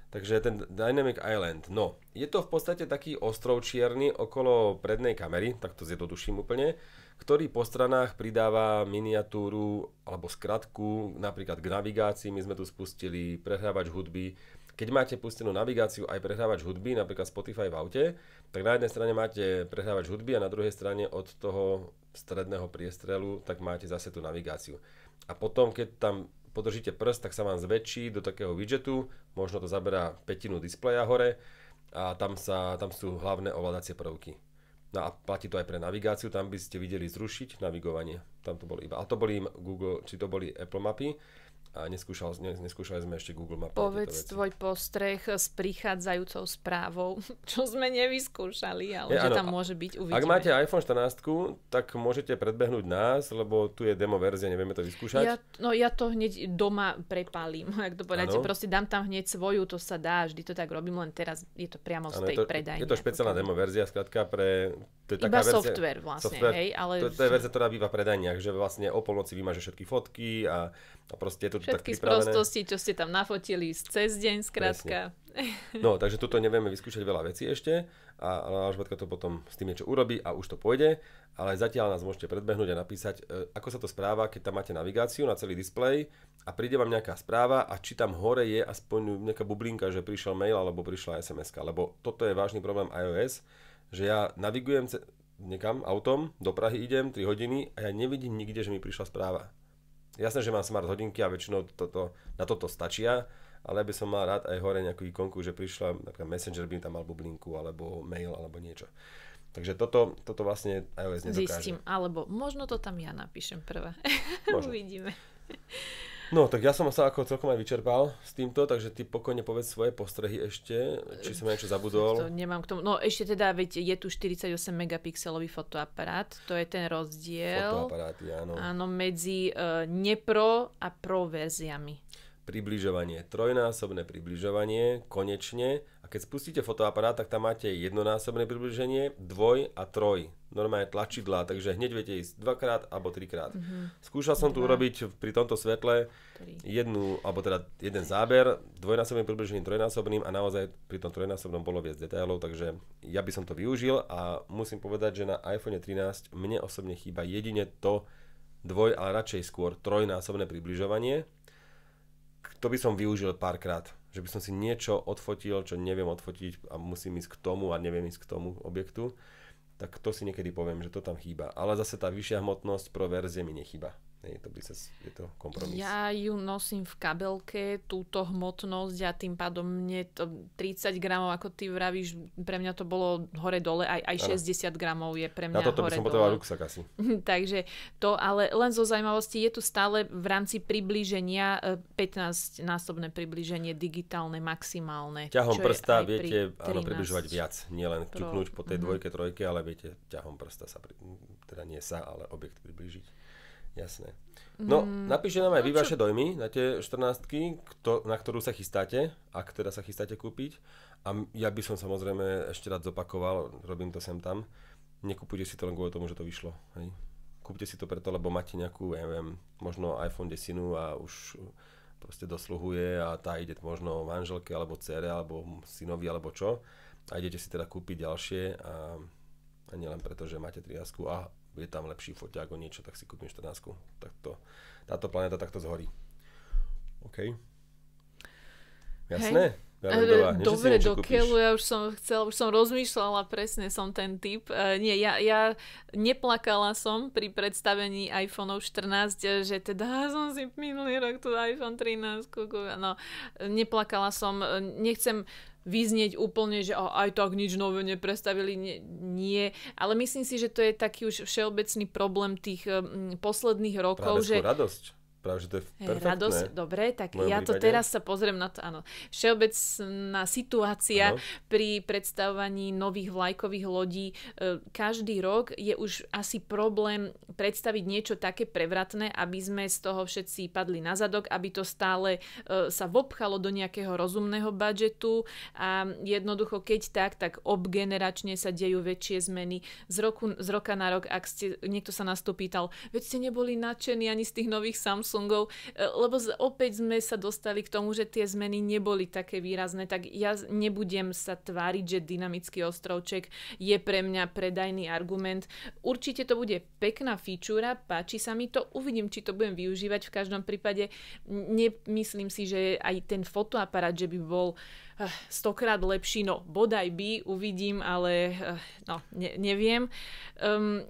Takže ten Dynamic Island, no, je to v podstate taký ostrov čierny okolo prednej kamery, tak to zjednoduším úplne, ktorý po stranách pridáva miniatúru alebo skratku, napríklad k navigácii, my sme tu spustili prehrávač hudby, keď máte pustenú navigáciu aj prehrávač hudby, napríklad Spotify v aute, tak na jednej strane máte prehrávač hudby a na druhej strane od toho stredného priestrelu, tak máte zase tú navigáciu. A potom, keď tam podržíte prst, tak sa vám zväčší do takého widgetu, možno to zaberá petinu displeja hore a tam, sa, tam sú hlavné ovládacie prvky. No a platí to aj pre navigáciu, tam by ste videli zrušiť navigovanie. Tam to bolo iba, a to boli Google, či to boli Apple mapy, a neskúšal, neskúšali sme ešte Google Maps. Povedz tvoj postreh s prichádzajúcou správou, čo sme nevyskúšali, ale ja, že áno, tam môže byť, uvidíme. Ak máte iPhone 14, tak môžete predbehnúť nás, lebo tu je demo verzia, nevieme to vyskúšať. Ja, no ja to hneď doma prepálim, ak to povedáte, proste dám tam hneď svoju, to sa dá, vždy to tak robím, len teraz je to priamo z tej predajne. Je to špeciálna demo verzia, skrátka pre to je iba taká software verzia, vlastne, software, hej, ale... To, to je verzia, ktorá býva v predajniach, že vlastne o polnoci vymaže všetky fotky a, a proste je to všetky tak pripravené. Všetky sprostosti, čo ste tam nafotili cez deň, zkrátka. No, takže tuto nevieme vyskúšať veľa vecí ešte a, a náš to potom s tým niečo urobí a už to pôjde, ale zatiaľ nás môžete predbehnúť a napísať, e, ako sa to správa, keď tam máte navigáciu na celý displej a príde vám nejaká správa a či tam hore je aspoň nejaká bublinka, že prišiel mail alebo prišla sms lebo toto je vážny problém iOS, že ja navigujem ce- niekam autom, do Prahy idem, 3 hodiny a ja nevidím nikde, že mi prišla správa. Jasné, že mám smart hodinky a väčšinou toto, na toto stačia, ale by som mal rád aj hore nejakú ikonku, že prišla, napríklad Messenger by tam mal bublinku, alebo mail, alebo niečo. Takže toto, toto vlastne iOS nedokáže. Zistím, alebo možno to tam ja napíšem prvé. Uvidíme. No, tak ja som sa ako celkom aj vyčerpal s týmto, takže ty pokojne povedz svoje postrehy ešte, či som niečo zabudol. To nemám k tomu. No ešte teda, veď je tu 48 megapixelový fotoaparát, to je ten rozdiel. Fotoaparáty, áno. Áno, medzi uh, nepro a pro verziami. Približovanie, trojnásobné približovanie, konečne. A keď spustíte fotoaparát, tak tam máte jednonásobné približenie, dvoj a troj normálne tlačidlá, takže hneď viete ísť dvakrát alebo trikrát. Mm-hmm. Skúšal som tu urobiť pri tomto svetle jednu, alebo teda jeden záber, dvojnásobným približením, trojnásobným a naozaj pri tom trojnásobnom bolo viac detailov, takže ja by som to využil a musím povedať, že na iPhone 13 mne osobne chýba jedine to dvoj, ale radšej skôr trojnásobné približovanie. To by som využil párkrát že by som si niečo odfotil, čo neviem odfotiť a musím ísť k tomu a neviem ísť k tomu objektu tak to si niekedy poviem, že to tam chýba. Ale zase tá vyššia hmotnosť pro verzie mi nechýba. Je to, biznes, je to kompromis. Ja ju nosím v kabelke, túto hmotnosť a tým pádom mne to 30 gramov, ako ty vravíš, pre mňa to bolo hore-dole, aj, aj 60 gramov je pre mňa Na toto by som potreboval ruksak asi. Takže to, ale len zo zaujímavosti, je tu stále v rámci priblíženia 15-násobné e, priblíženie digitálne, maximálne. Ťahom prsta viete pri áno, približovať viac, nielen ťuknúť po tej mm-hmm. dvojke, trojke, ale viete ťahom prsta sa, pri, teda nie sa, ale objekt približiť. Jasné. No, mm, napíšte nám aj no, vy vaše dojmy na tie 14 kto, na ktorú sa chystáte, ak teda sa chystáte kúpiť. A ja by som samozrejme ešte rád zopakoval, robím to sem tam. Nekupujte si to len kvôli tomu, že to vyšlo. Hej. Kúpte si to preto, lebo máte nejakú, ja neviem, možno iPhone 10 a už proste dosluhuje a tá ide možno manželke alebo cere alebo synovi alebo čo. A idete si teda kúpiť ďalšie a, a nielen preto, že máte triasku a bude tam lepší foťák o niečo, tak si kúpim 14. Tak to, táto planéta takto zhorí. OK. Jasné? Hej. Dobre, Dobre do keľu, ja už som chcela, už som rozmýšľala, presne som ten typ. Uh, nie, ja, ja neplakala som pri predstavení iPhone 14, že teda som si minulý rok tu iPhone 13 kúkala. No, neplakala som, e, nechcem vyznieť úplne, že aj tak nič nové neprestavili. Nie, nie. Ale myslím si, že to je taký už všeobecný problém tých posledných rokov. Práve že radosť Práve, že to je perfektné. Radosť, dobre, tak ja to prípade. teraz sa pozriem na to, áno. Všeobecná situácia ano. pri predstavovaní nových vlajkových lodí. E, každý rok je už asi problém predstaviť niečo také prevratné, aby sme z toho všetci padli na zadok, aby to stále e, sa vopchalo do nejakého rozumného budžetu a jednoducho, keď tak, tak obgeneračne sa dejú väčšie zmeny. Z, roku, z roka na rok, ak ste, niekto sa nás tu pýtal, veď ste neboli nadšení ani z tých nových Samsung Samsungov, e, lebo opäť sme sa dostali k tomu, že tie zmeny neboli také výrazné, tak ja nebudem sa tváriť, že dynamický ostrovček je pre mňa predajný argument. Určite to bude pekná fičúra, páči sa mi to, uvidím, či to budem využívať. V každom prípade nemyslím si, že aj ten fotoaparát, že by bol eh, stokrát lepší, no bodaj by, uvidím, ale eh, no, ne, neviem. Um,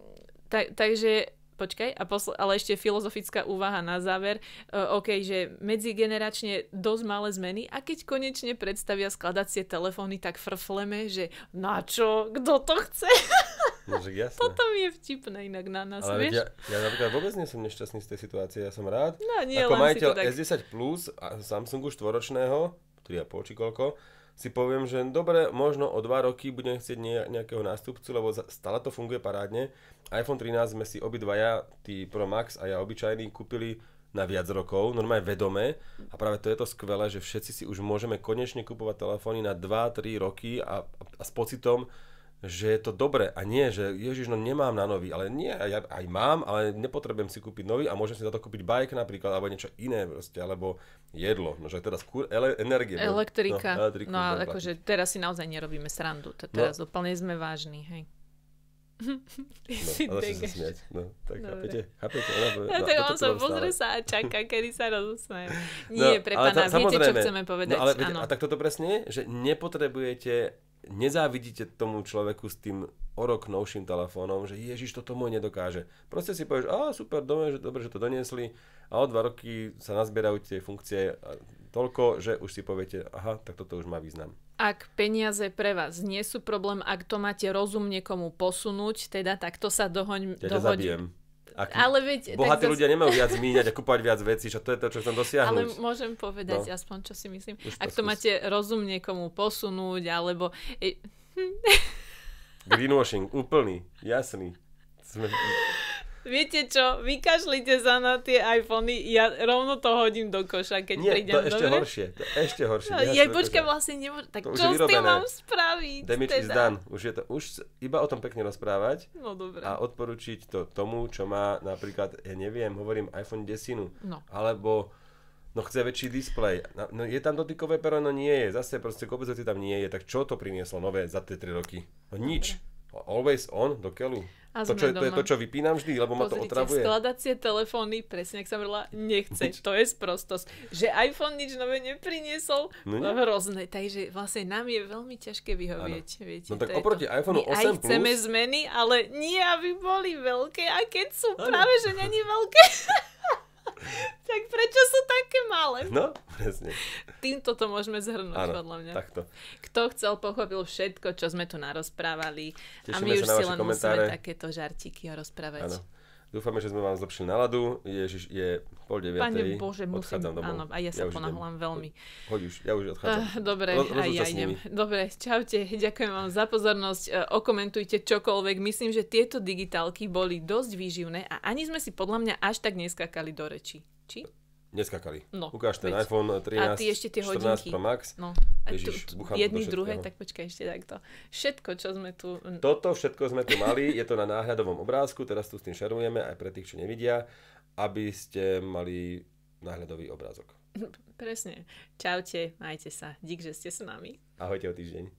ta, takže Počkaj, a posl- ale ešte filozofická úvaha na záver. Uh, OK, že medzigeneračne dosť malé zmeny a keď konečne predstavia skladacie telefóny, tak frfleme, že na čo? Kto to chce? No, jasné. Toto mi je vtipné inak na nás, ale vieš? Ja, ja napríklad vôbec nie som nešťastný z tej situácie, ja som rád. No, nie, Ako majiteľ tak... S10 Plus a Samsungu štvoročného, 3,5 či koľko, si poviem, že dobre, možno o dva roky budem chcieť nejakého nástupcu, lebo stále to funguje parádne. iPhone 13 sme si obidvaja, ty Pro Max a ja obyčajný, kúpili na viac rokov, normálne vedome a práve to je to skvelé, že všetci si už môžeme konečne kupovať telefóny na 2-3 roky a, a s pocitom, že je to dobré a nie, že ježiš, no nemám na nový, ale nie, ja aj mám, ale nepotrebujem si kúpiť nový a môžem si za to kúpiť bike napríklad, alebo niečo iné proste, alebo jedlo, no že teraz kur, ele, energie. Elektrika, no, elektriku, no ale akože teraz si naozaj nerobíme srandu, to teraz no. úplne sme vážni, hej. no, si Sa smiať. No, tak Dobre. chápete? Chápete? Ona, no, no, tak on sa pozrie sa a čaká, kedy sa rozusmeje. No, nie, no, pre pána, viete, čo chceme no, povedať. No, ale, a tak toto presne je, že nepotrebujete nezávidíte tomu človeku s tým o rok novším telefónom, že Ježiš, toto môj nedokáže. Proste si povieš, a super, dobre, že, dobre, že to doniesli a o dva roky sa nazbierajú tie funkcie toľko, že už si poviete, aha, tak toto už má význam. Ak peniaze pre vás nie sú problém, ak to máte rozumne komu posunúť, teda takto sa dohoň... Ja dohodím. zabijem. Ak ale veď, bohatí tak ľudia zas... nemajú viac míňať a kúpať viac vecí, že to je to, čo chcem dosiahnuť. Ale môžem povedať no. aspoň, čo si myslím. Už Ak to, skús. máte rozum niekomu posunúť, alebo... Greenwashing, úplný, jasný. Sme... Viete čo, vykašlite sa na tie iPhony, ja rovno to hodím do koša, keď Nie, prídem. to ešte dobre? horšie, to ešte horšie. No, ja počkaj, vlastne nemôž- tak to čo s tým mám spraviť? Damage teda? is done, už je to, už iba o tom pekne rozprávať. No dobre. A odporučiť to tomu, čo má napríklad, ja neviem, hovorím iPhone 10, no. alebo no chce väčší displej. No je tam dotykové pero, no nie je, zase proste kopec tam nie je, tak čo to prinieslo nové za tie 3 roky? No nič. Always on do keľu. A to, čo, to je to, čo vypínam vždy, lebo Pozrite, ma to otravuje. skladacie telefóny, presne ak sa hovorila, nechce. To je sprostosť. Že iPhone nič nové nepriniesol, no nie. hrozné. Takže vlastne nám je veľmi ťažké vyhovieť. Viete, no tak oproti to. iPhone 8 My aj chceme plus... zmeny, ale nie, aby boli veľké. A keď sú ano. práve, že není veľké. tak prečo sú také malé? No, presne. Týmto to môžeme zhrnúť, ano, podľa mňa. takto. Kto chcel, pochopil všetko, čo sme tu narozprávali. Tešíme a my už si len komentáre. musíme takéto žartiky rozprávať. Ano. Dúfame, že sme vám zlepšili náladu. Ježiš, je pol deviatej. Pane Bože, musím, domov. áno, a ja sa ja ponáhľam veľmi. Hoď už, ja už odchádzam. Uh, dobre, Ro- aj ja idem. Dobre, čaute, ďakujem vám za pozornosť, e, okomentujte čokoľvek. Myslím, že tieto digitálky boli dosť výživné a ani sme si podľa mňa až tak neskakali do reči. Či? neskakali. No, Ukáž ten veď. iPhone 13, a ty ešte tie 14 hodinky. Pro Max. No. A Ježiš, tu, jedni druhé, tak počkaj ešte takto. Všetko, čo sme tu... Toto všetko sme tu mali, je to na náhľadovom obrázku, teraz tu s tým šerujeme aj pre tých, čo nevidia, aby ste mali náhľadový obrázok. Presne. Čaute, majte sa. Dík, že ste s nami. Ahojte o týždeň.